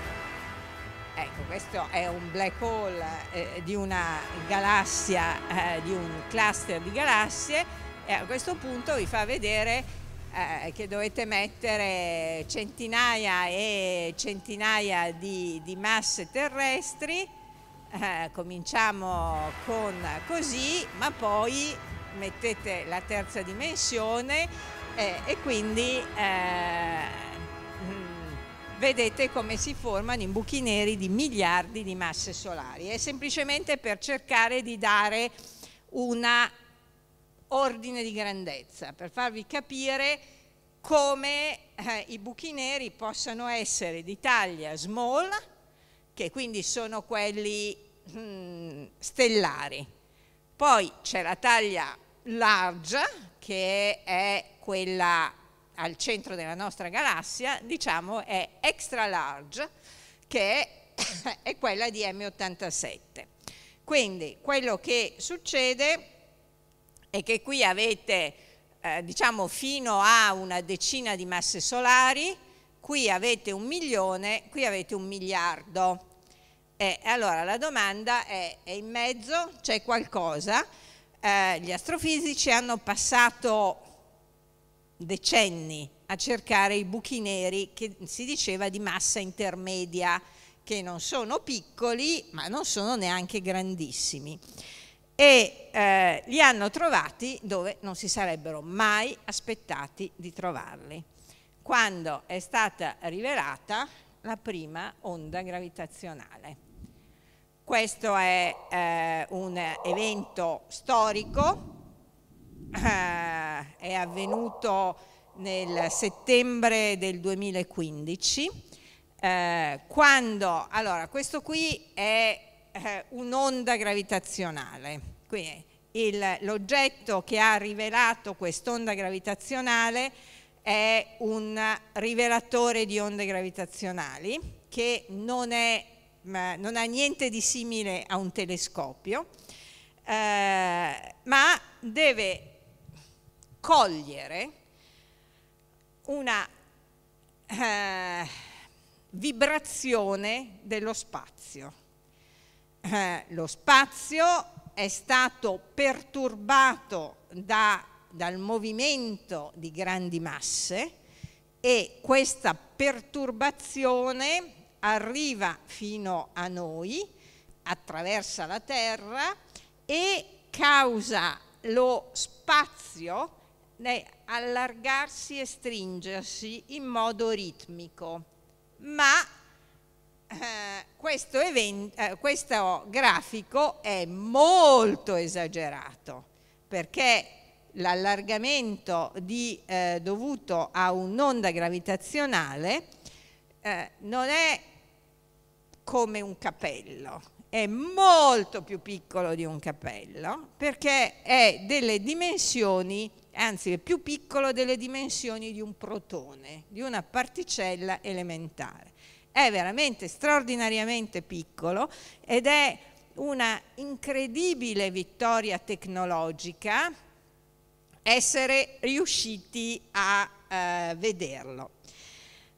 Ecco, questo è un black hole eh, di una galassia, eh, di un cluster di galassie e a questo punto vi fa vedere eh, che dovete mettere centinaia e centinaia di, di masse terrestri eh, cominciamo con così, ma poi mettete la terza dimensione eh, e quindi eh, mm, vedete come si formano i buchi neri di miliardi di masse solari. È semplicemente per cercare di dare un ordine di grandezza, per farvi capire come eh, i buchi neri possano essere di taglia small, che quindi sono quelli mh, mm, stellari. Poi c'è la taglia large, che è quella al centro della nostra galassia, diciamo è extra large, che è quella di M87. Quindi quello che succede è che qui avete eh, diciamo fino a una decina di masse solari, qui avete un milione, qui avete un miliardo. E allora la domanda è, è in mezzo, c'è qualcosa? Eh, gli astrofisici hanno passato decenni a cercare i buchi neri che si diceva di massa intermedia, che non sono piccoli ma non sono neanche grandissimi e eh, li hanno trovati dove non si sarebbero mai aspettati di trovarli, quando è stata rivelata la prima onda gravitazionale. Questo è eh, un evento storico eh, è avvenuto nel settembre del 2015, eh, quando, allora, questo qui è eh, un'onda gravitazionale, quindi l'oggetto che ha rivelato quest'onda gravitazionale è un rivelatore di onde gravitazionali che non, è, non ha niente di simile a un telescopio, eh, ma deve cogliere una eh, vibrazione dello spazio. Eh, lo spazio è stato perturbato da, dal movimento di grandi masse e questa perturbazione arriva fino a noi, attraversa la Terra e causa lo spazio allargarsi e stringersi in modo ritmico, ma eh, questo, evento, eh, questo grafico è molto esagerato perché l'allargamento eh, dovuto a un'onda gravitazionale eh, non è come un capello, è molto più piccolo di un capello perché è delle dimensioni anzi è più piccolo delle dimensioni di un protone, di una particella elementare. È veramente straordinariamente piccolo ed è una incredibile vittoria tecnologica essere riusciti a eh, vederlo.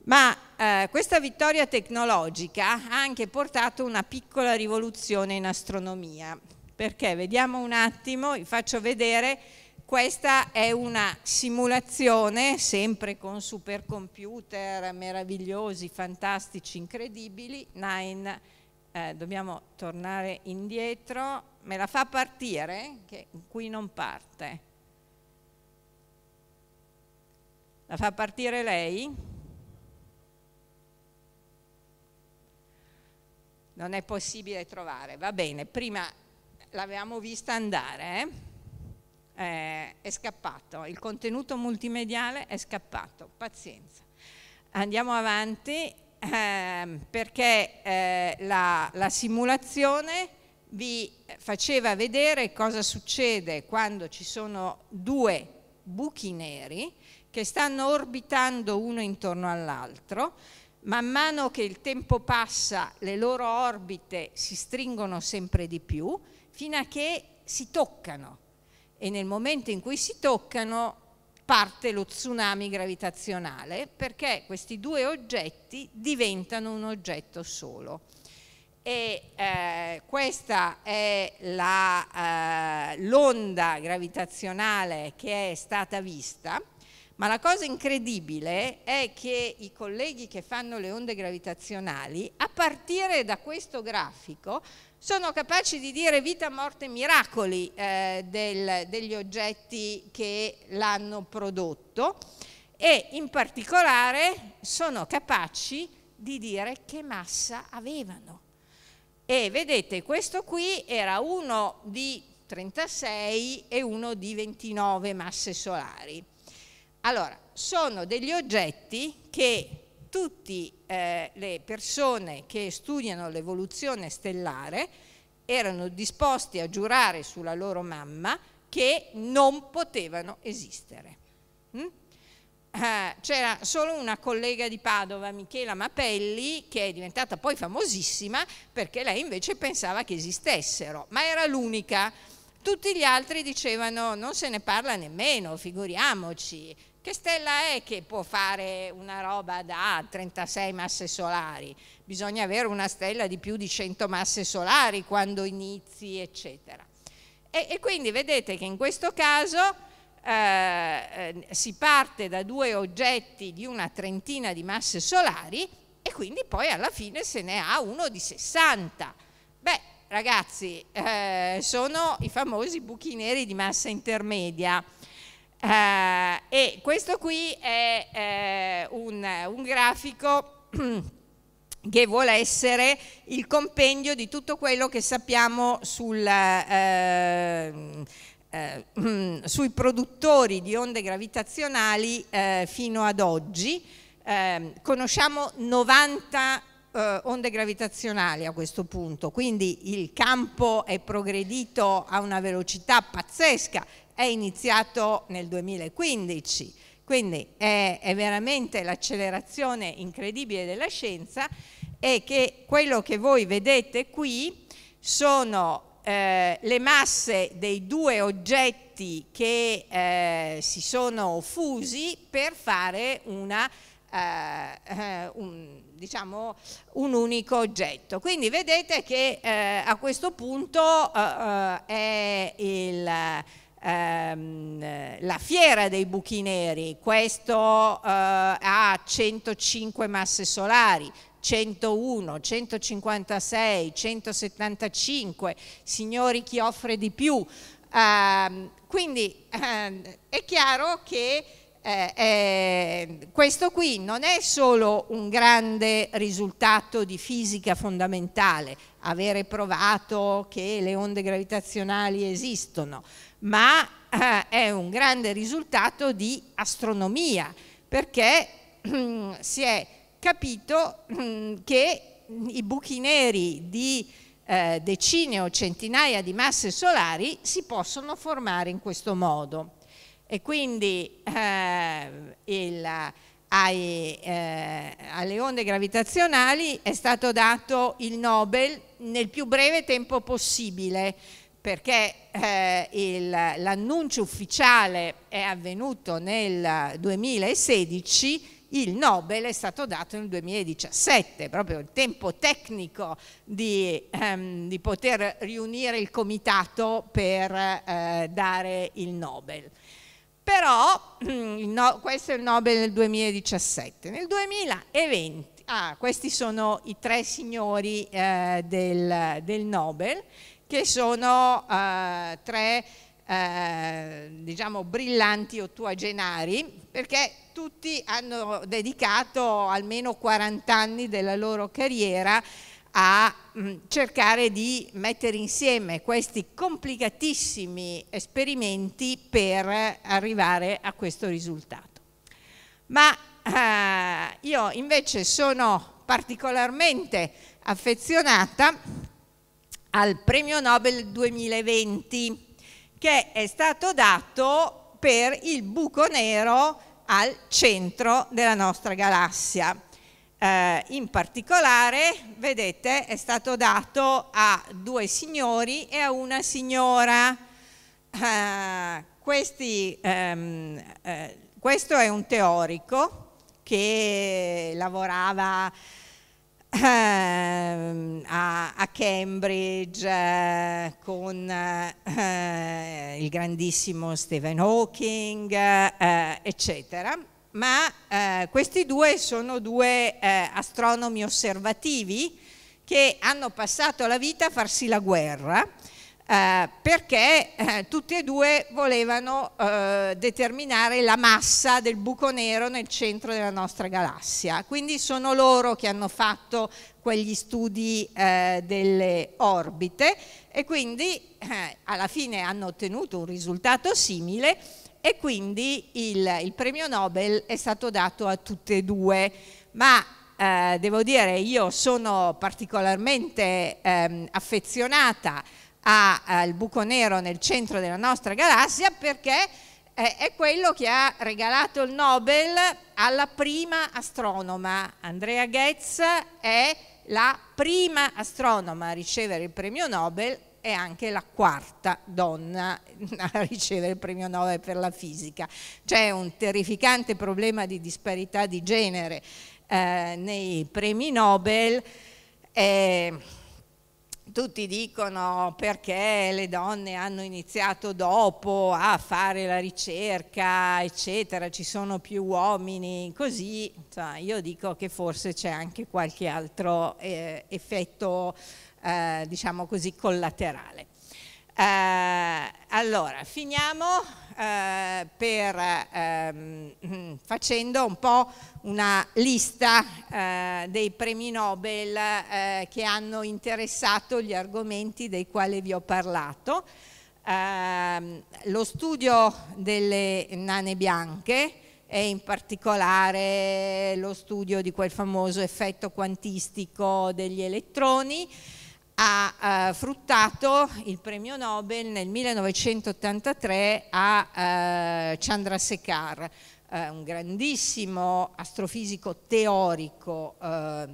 Ma eh, questa vittoria tecnologica ha anche portato una piccola rivoluzione in astronomia, perché vediamo un attimo, vi faccio vedere questa è una simulazione, sempre con supercomputer meravigliosi, fantastici, incredibili. Nine, eh, dobbiamo tornare indietro. Me la fa partire? Che qui non parte. La fa partire lei? Non è possibile trovare. Va bene, prima l'avevamo vista andare, eh? eh, è scappato, il contenuto multimediale è scappato, pazienza. Andiamo avanti eh, perché eh, la, la simulazione vi faceva vedere cosa succede quando ci sono due buchi neri che stanno orbitando uno intorno all'altro. Man mano che il tempo passa, le loro orbite si stringono sempre di più fino a che si toccano e nel momento in cui si toccano parte lo tsunami gravitazionale perché questi due oggetti diventano un oggetto solo. E eh, questa è eh, l'onda eh, gravitazionale che è stata vista, ma la cosa incredibile è che i colleghi che fanno le onde gravitazionali, a partire da questo grafico, sono capaci di dire vita, morte, miracoli eh, del, degli oggetti che l'hanno prodotto e in particolare sono capaci di dire che massa avevano. E vedete, questo qui era uno di 36 e uno di 29 masse solari. Allora, sono degli oggetti che tutte eh, le persone che studiano l'evoluzione stellare erano disposti a giurare sulla loro mamma che non potevano esistere. Mm? Uh, c'era solo una collega di Padova, Michela Mapelli, che è diventata poi famosissima perché lei invece pensava che esistessero, ma era l'unica. Tutti gli altri dicevano non se ne parla nemmeno, figuriamoci, che stella è che può fare una roba da 36 masse solari? Bisogna avere una stella di più di 100 masse solari quando inizi, eccetera. E, e quindi vedete che in questo caso eh, eh, si parte da due oggetti di una trentina di masse solari e quindi poi alla fine se ne ha uno di 60. Beh, ragazzi, eh, sono i famosi buchi neri di massa intermedia. Eh, e questo qui è eh, un, un grafico che vuole essere il compendio di tutto quello che sappiamo sul, eh, eh, sui produttori di onde gravitazionali eh, fino ad oggi. Ehm, conosciamo 90 eh, onde gravitazionali a questo punto, quindi il campo è progredito a una velocità pazzesca è iniziato nel 2015, quindi è, è veramente l'accelerazione incredibile della scienza e che quello che voi vedete qui sono eh, le masse dei due oggetti che eh, si sono fusi per fare una Uh, un, diciamo, un, unico oggetto. Quindi vedete che uh, a questo punto uh, è il ehm, la fiera dei buchi neri, questo eh, ha 105 masse solari, 101, 156, 175, signori chi offre di più. Eh, quindi eh, è chiaro che eh, eh, questo qui non è solo un grande risultato di fisica fondamentale, avere provato che le onde gravitazionali esistono, ma eh, è un grande risultato di astronomia perché si è capito mm, che i buchi neri di eh, decine o centinaia di masse solari si possono formare in questo modo e quindi eh, il, ai, eh, alle onde gravitazionali è stato dato il Nobel nel più breve tempo possibile perché eh, l'annuncio ufficiale è avvenuto nel 2016, il Nobel è stato dato nel 2017, proprio il tempo tecnico di, ehm, di poter riunire il comitato per eh, dare il Nobel. Però mm, il no, questo è il Nobel nel 2017. Nel 2020, ah, questi sono i tre signori eh, del, del Nobel, che sono eh, tre eh, diciamo brillanti ottuagenari perché tutti hanno dedicato almeno 40 anni della loro carriera a mh, mm, cercare di mettere insieme questi complicatissimi esperimenti per arrivare a questo risultato. Ma eh, io invece sono particolarmente affezionata al premio Nobel 2020 che è stato dato per il buco nero al centro della nostra galassia. Eh, in particolare, vedete, è stato dato a due signori e a una signora. Eh, questi, ehm, eh, questo è un teorico che lavorava Ehm, a, Cambridge eh, con eh, il grandissimo Stephen Hawking, eh, eccetera. Ma questi due sono due astronomi osservativi che hanno passato la vita a farsi la guerra eh, perché eh, tutti e due volevano eh, determinare la massa del buco nero nel centro della nostra galassia. Quindi sono loro che hanno fatto quegli studi eh, delle orbite e quindi eh, alla fine hanno ottenuto un risultato simile e quindi il, il premio Nobel è stato dato a tutte e due. Ma eh, devo dire, io sono particolarmente ehm, affezionata al buco nero nel centro della nostra galassia perché è quello che ha regalato il Nobel alla prima astronoma. Andrea Goetz è la prima astronoma a ricevere il premio Nobel è anche la quarta donna a ricevere il premio Nobel per la fisica. C'è un terrificante problema di disparità di genere eh, nei premi Nobel. Eh, tutti dicono perché le donne hanno iniziato dopo a fare la ricerca, eccetera, ci sono più uomini, così insomma, io dico che forse c'è anche qualche altro eh, effetto, eh, diciamo così, collaterale. Eh, allora, finiamo eh, per, ehm, facendo un po' una lista eh, dei premi Nobel eh, che hanno interessato gli argomenti dei quali vi ho parlato. Ehm, lo studio delle nane bianche e in particolare lo studio di quel famoso effetto quantistico degli elettroni ha eh, fruttato il premio Nobel nel 1983 a eh, Chandrasekhar, eh, un grandissimo astrofisico teorico eh,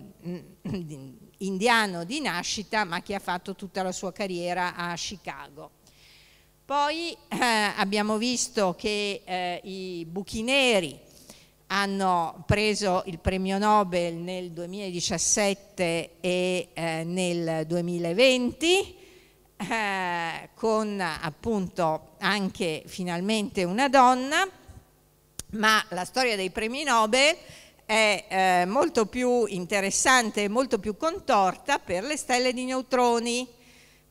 indiano di nascita, ma che ha fatto tutta la sua carriera a Chicago. Poi eh, abbiamo visto che eh, i buchi neri hanno preso il premio Nobel nel 2017 e eh, nel 2020 eh, con appunto anche finalmente una donna, ma la storia dei premi Nobel è eh, molto più interessante e molto più contorta per le stelle di neutroni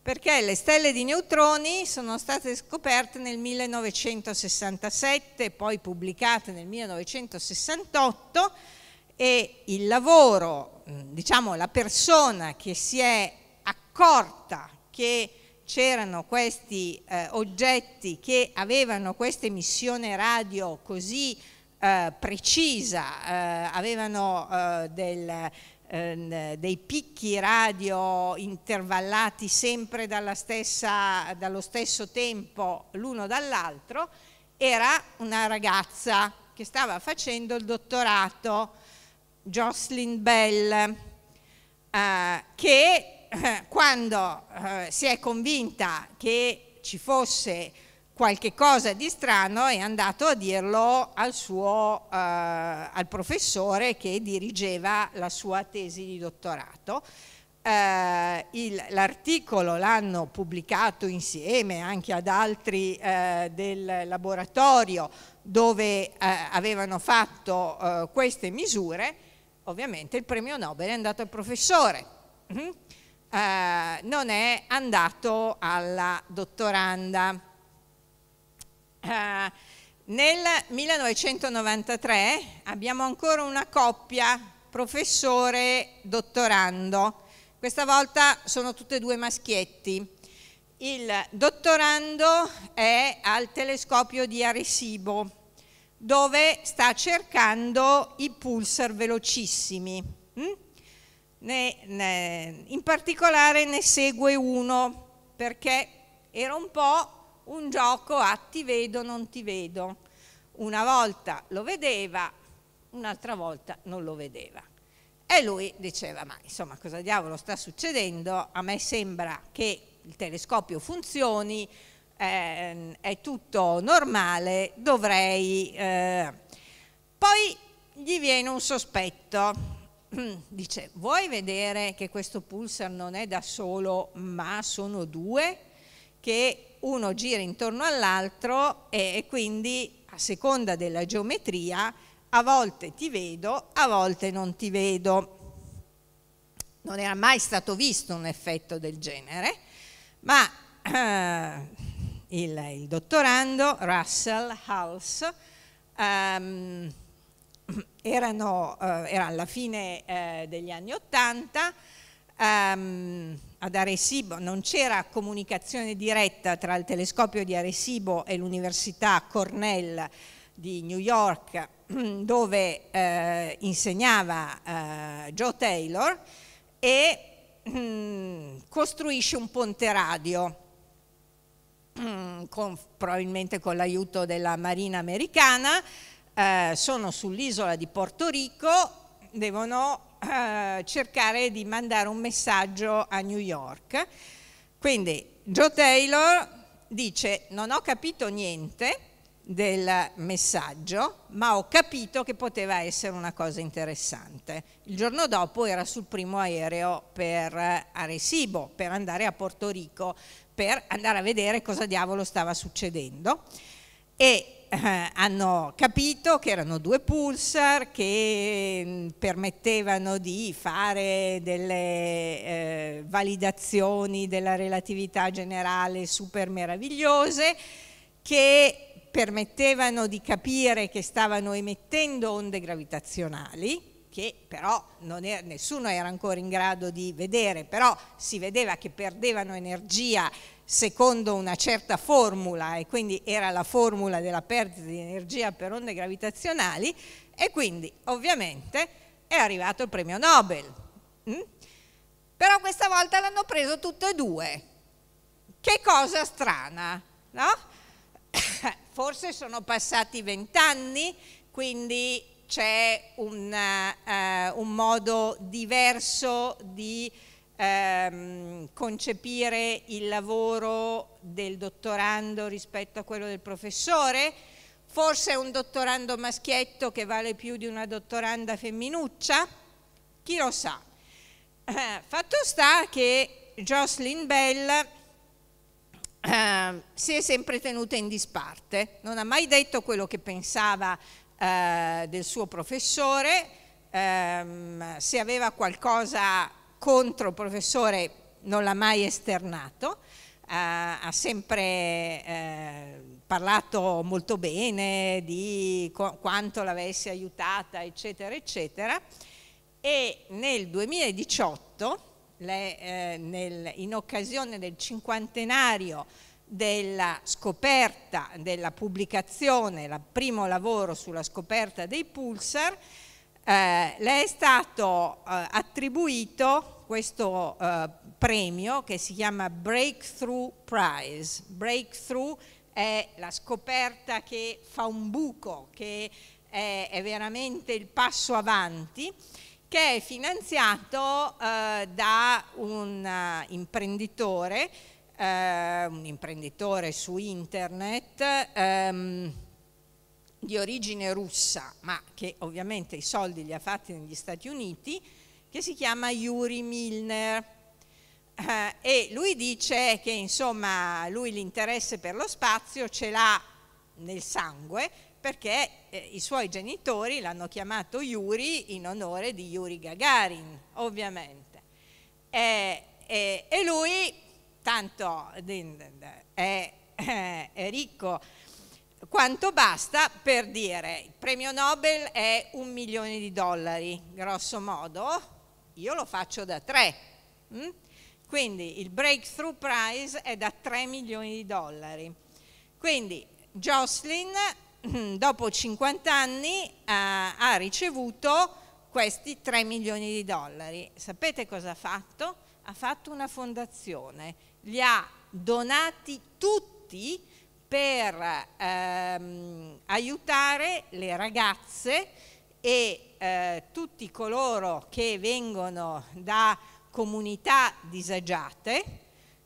perché le stelle di neutroni sono state scoperte nel 1967, poi pubblicate nel 1968 e il lavoro, diciamo la persona che si è accorta che c'erano questi eh, oggetti che avevano questa emissione radio così eh, precisa, eh, avevano eh, del eh, dei picchi radio intervallati sempre stessa, dallo stesso tempo l'uno dall'altro, era una ragazza che stava facendo il dottorato, Jocelyn Bell, eh, che eh, quando eh, si è convinta che ci fosse qualche cosa di strano è andato a dirlo al, suo, eh, al professore che dirigeva la sua tesi di dottorato. Eh, l'articolo l'hanno pubblicato insieme anche ad altri eh, del laboratorio dove eh, avevano fatto eh, queste misure, ovviamente il premio Nobel è andato al professore. Mm -hmm. non è andato alla dottoranda. Eh, nel 1993 abbiamo ancora una coppia professore-dottorando. Questa volta sono tutte e due maschietti. Il dottorando è al telescopio di Arecibo dove sta cercando i pulsar velocissimi. Mm? in particolare ne segue uno perché era un po' un gioco a ti vedo, non ti vedo. Una volta lo vedeva, un'altra volta non lo vedeva. E lui diceva, ma insomma cosa diavolo sta succedendo? A me sembra che il telescopio funzioni, eh, è tutto normale, dovrei... Eh. Poi gli viene un sospetto, dice, vuoi vedere che questo pulsar non è da solo ma sono due? che uno gira intorno all'altro e, quindi a seconda della geometria a volte ti vedo, a volte non ti vedo. Non era mai stato visto un effetto del genere, ma eh, il, il, dottorando Russell Hulse ehm, erano, eh, era alla fine eh, degli anni Ottanta, um, ad Arecibo, non c'era comunicazione diretta tra il telescopio di Arecibo e l'Università Cornell di New York dove eh, insegnava eh, Joe Taylor e mm, costruisce un ponte radio con, probabilmente con l'aiuto della marina americana eh, sono sull'isola di Porto Rico devono eh, cercare di mandare un messaggio a New York. Quindi Joe Taylor dice non ho capito niente del messaggio, ma ho capito che poteva essere una cosa interessante. Il giorno dopo era sul primo aereo per Arecibo, per andare a Porto Rico, per andare a vedere cosa diavolo stava succedendo e eh, hanno capito che erano due pulsar che mm, permettevano di fare delle eh, validazioni della relatività generale super meravigliose che permettevano di capire che stavano emettendo onde gravitazionali che però era, nessuno era ancora in grado di vedere, però si vedeva che perdevano energia secondo una certa formula e quindi era la formula della perdita di energia per onde gravitazionali e quindi ovviamente è arrivato il premio Nobel. Mm? Però questa volta l'hanno preso tutte e due. Che cosa strana, no? Forse sono passati vent'anni, quindi c'è un, uh, un modo diverso di ehm, concepire il lavoro del dottorando rispetto a quello del professore, forse un dottorando maschietto che vale più di una dottoranda femminuccia, chi lo sa. Eh, fatto sta che Jocelyn Bell eh, si è sempre tenuta in disparte, non ha mai detto quello che pensava eh, del suo professore, ehm, se aveva qualcosa contro il professore non l'ha mai esternato, eh, ha sempre eh, parlato molto bene di quanto l'avesse aiutata, eccetera, eccetera. E nel 2018, le, eh, nel, in occasione del cinquantenario della scoperta, della pubblicazione, il primo lavoro sulla scoperta dei pulsar, eh, le è stato eh, attribuito questo eh, premio che si chiama Breakthrough Prize. Breakthrough è la scoperta che fa un buco, che è, è veramente il passo avanti, che è finanziato eh, da un eh, imprenditore, eh, un imprenditore su internet, ehm, di origine russa, ma che ovviamente i soldi li ha fatti negli Stati Uniti, che si chiama Yuri Milner. Eh, e lui dice che insomma lui l'interesse per lo spazio ce l'ha nel sangue perché eh, i suoi genitori l'hanno chiamato Yuri in onore di Yuri Gagarin, ovviamente. Eh, eh e lui, tanto è, eh, è ricco quanto basta per dire il premio Nobel è un milione di dollari, grosso modo, io lo faccio da tre. Mm? Quindi il breakthrough prize è da 3 milioni di dollari. Quindi Jocelyn mm, dopo 50 anni eh, ha ricevuto questi 3 milioni di dollari. Sapete cosa ha fatto? Ha fatto una fondazione, li ha donati tutti per ehm, aiutare le ragazze e eh, tutti coloro che vengono da comunità disagiate,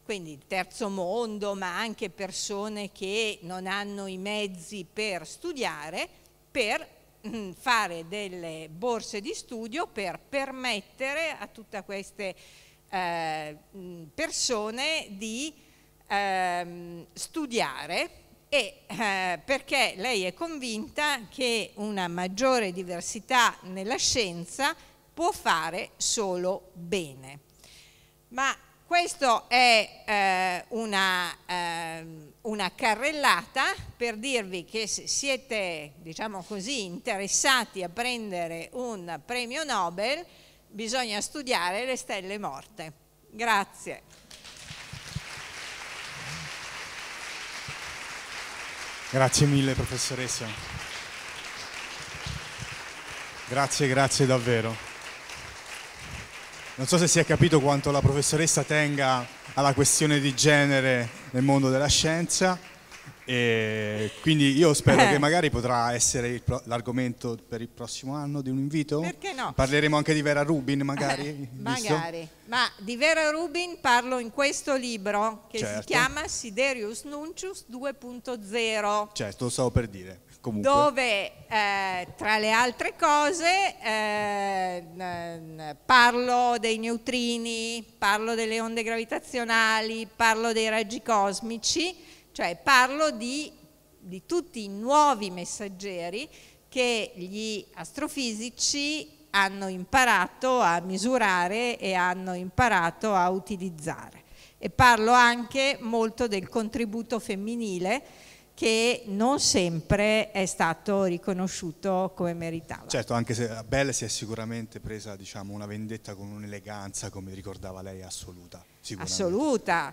quindi terzo mondo, ma anche persone che non hanno i mezzi per studiare, per mh, mm, fare delle borse di studio per permettere a tutte queste eh, mm, persone di ehm, studiare e, eh, perché lei è convinta che una maggiore diversità nella scienza può fare solo bene. Ma questa è eh, una, eh, una, carrellata per dirvi che se siete, diciamo così, interessati a prendere un premio Nobel, bisogna studiare le stelle morte. Grazie. Grazie mille professoressa. Grazie, grazie davvero. Non so se si è capito quanto la professoressa tenga alla questione di genere nel mondo della scienza. E quindi io spero che eh. magari potrà essere l'argomento per il prossimo anno di un invito. Perché no? Parleremo anche di Vera Rubin eh, magari. magari. Ma di Vera Rubin parlo in questo libro che certo. si chiama Siderius Nuncius 2.0. Certo, lo stavo per dire. Comunque. dove eh, tra le altre cose eh, parlo dei neutrini, parlo delle onde gravitazionali, parlo dei raggi cosmici cioè parlo di, di tutti i nuovi messaggeri che gli astrofisici hanno imparato a misurare e hanno imparato a utilizzare. E parlo anche molto del contributo femminile che non sempre è stato riconosciuto come meritava. Certo, anche se Belle si è sicuramente presa diciamo, una vendetta con un'eleganza, come ricordava lei, assoluta. Assoluta.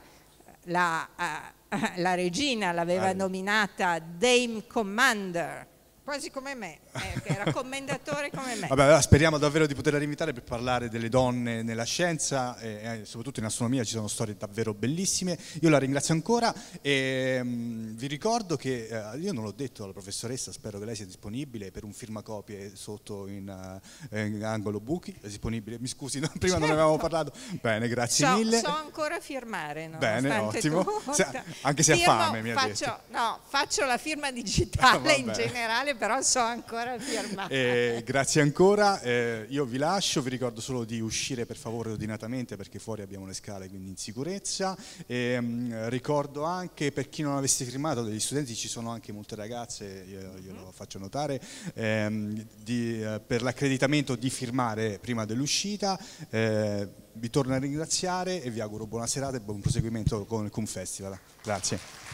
La, eh, la regina l'aveva nominata Dame Commander, quasi come me, eh, era commendatore come me. Vabbè, allora speriamo davvero di poterla invitare per parlare delle donne nella scienza, eh, e soprattutto in astronomia ci sono storie davvero bellissime. Io la ringrazio ancora e um, vi ricordo che, uh, io non l'ho detto alla professoressa, spero che lei sia disponibile per un firmacopie sotto in, uh, in angolo buchi, è disponibile, mi scusi, no? prima certo. non avevamo certo. parlato. Bene, grazie so, mille. So ancora firmare, no? Bene, ottimo. Se, anche se ha fame, mi faccio, detto. No, faccio la firma digitale ah, in generale però so ancora firmare. Eh, grazie ancora, eh, io vi lascio, vi ricordo solo di uscire per favore ordinatamente perché fuori abbiamo le scale, quindi in sicurezza. E, ehm, mh, ricordo anche per chi non avesse firmato, degli studenti ci sono anche molte ragazze, io, io lo mm-hmm. faccio notare, ehm, di, eh, per l'accreditamento di firmare prima dell'uscita. Eh, vi torno a ringraziare e vi auguro buona serata e buon proseguimento con il Confestival. Grazie.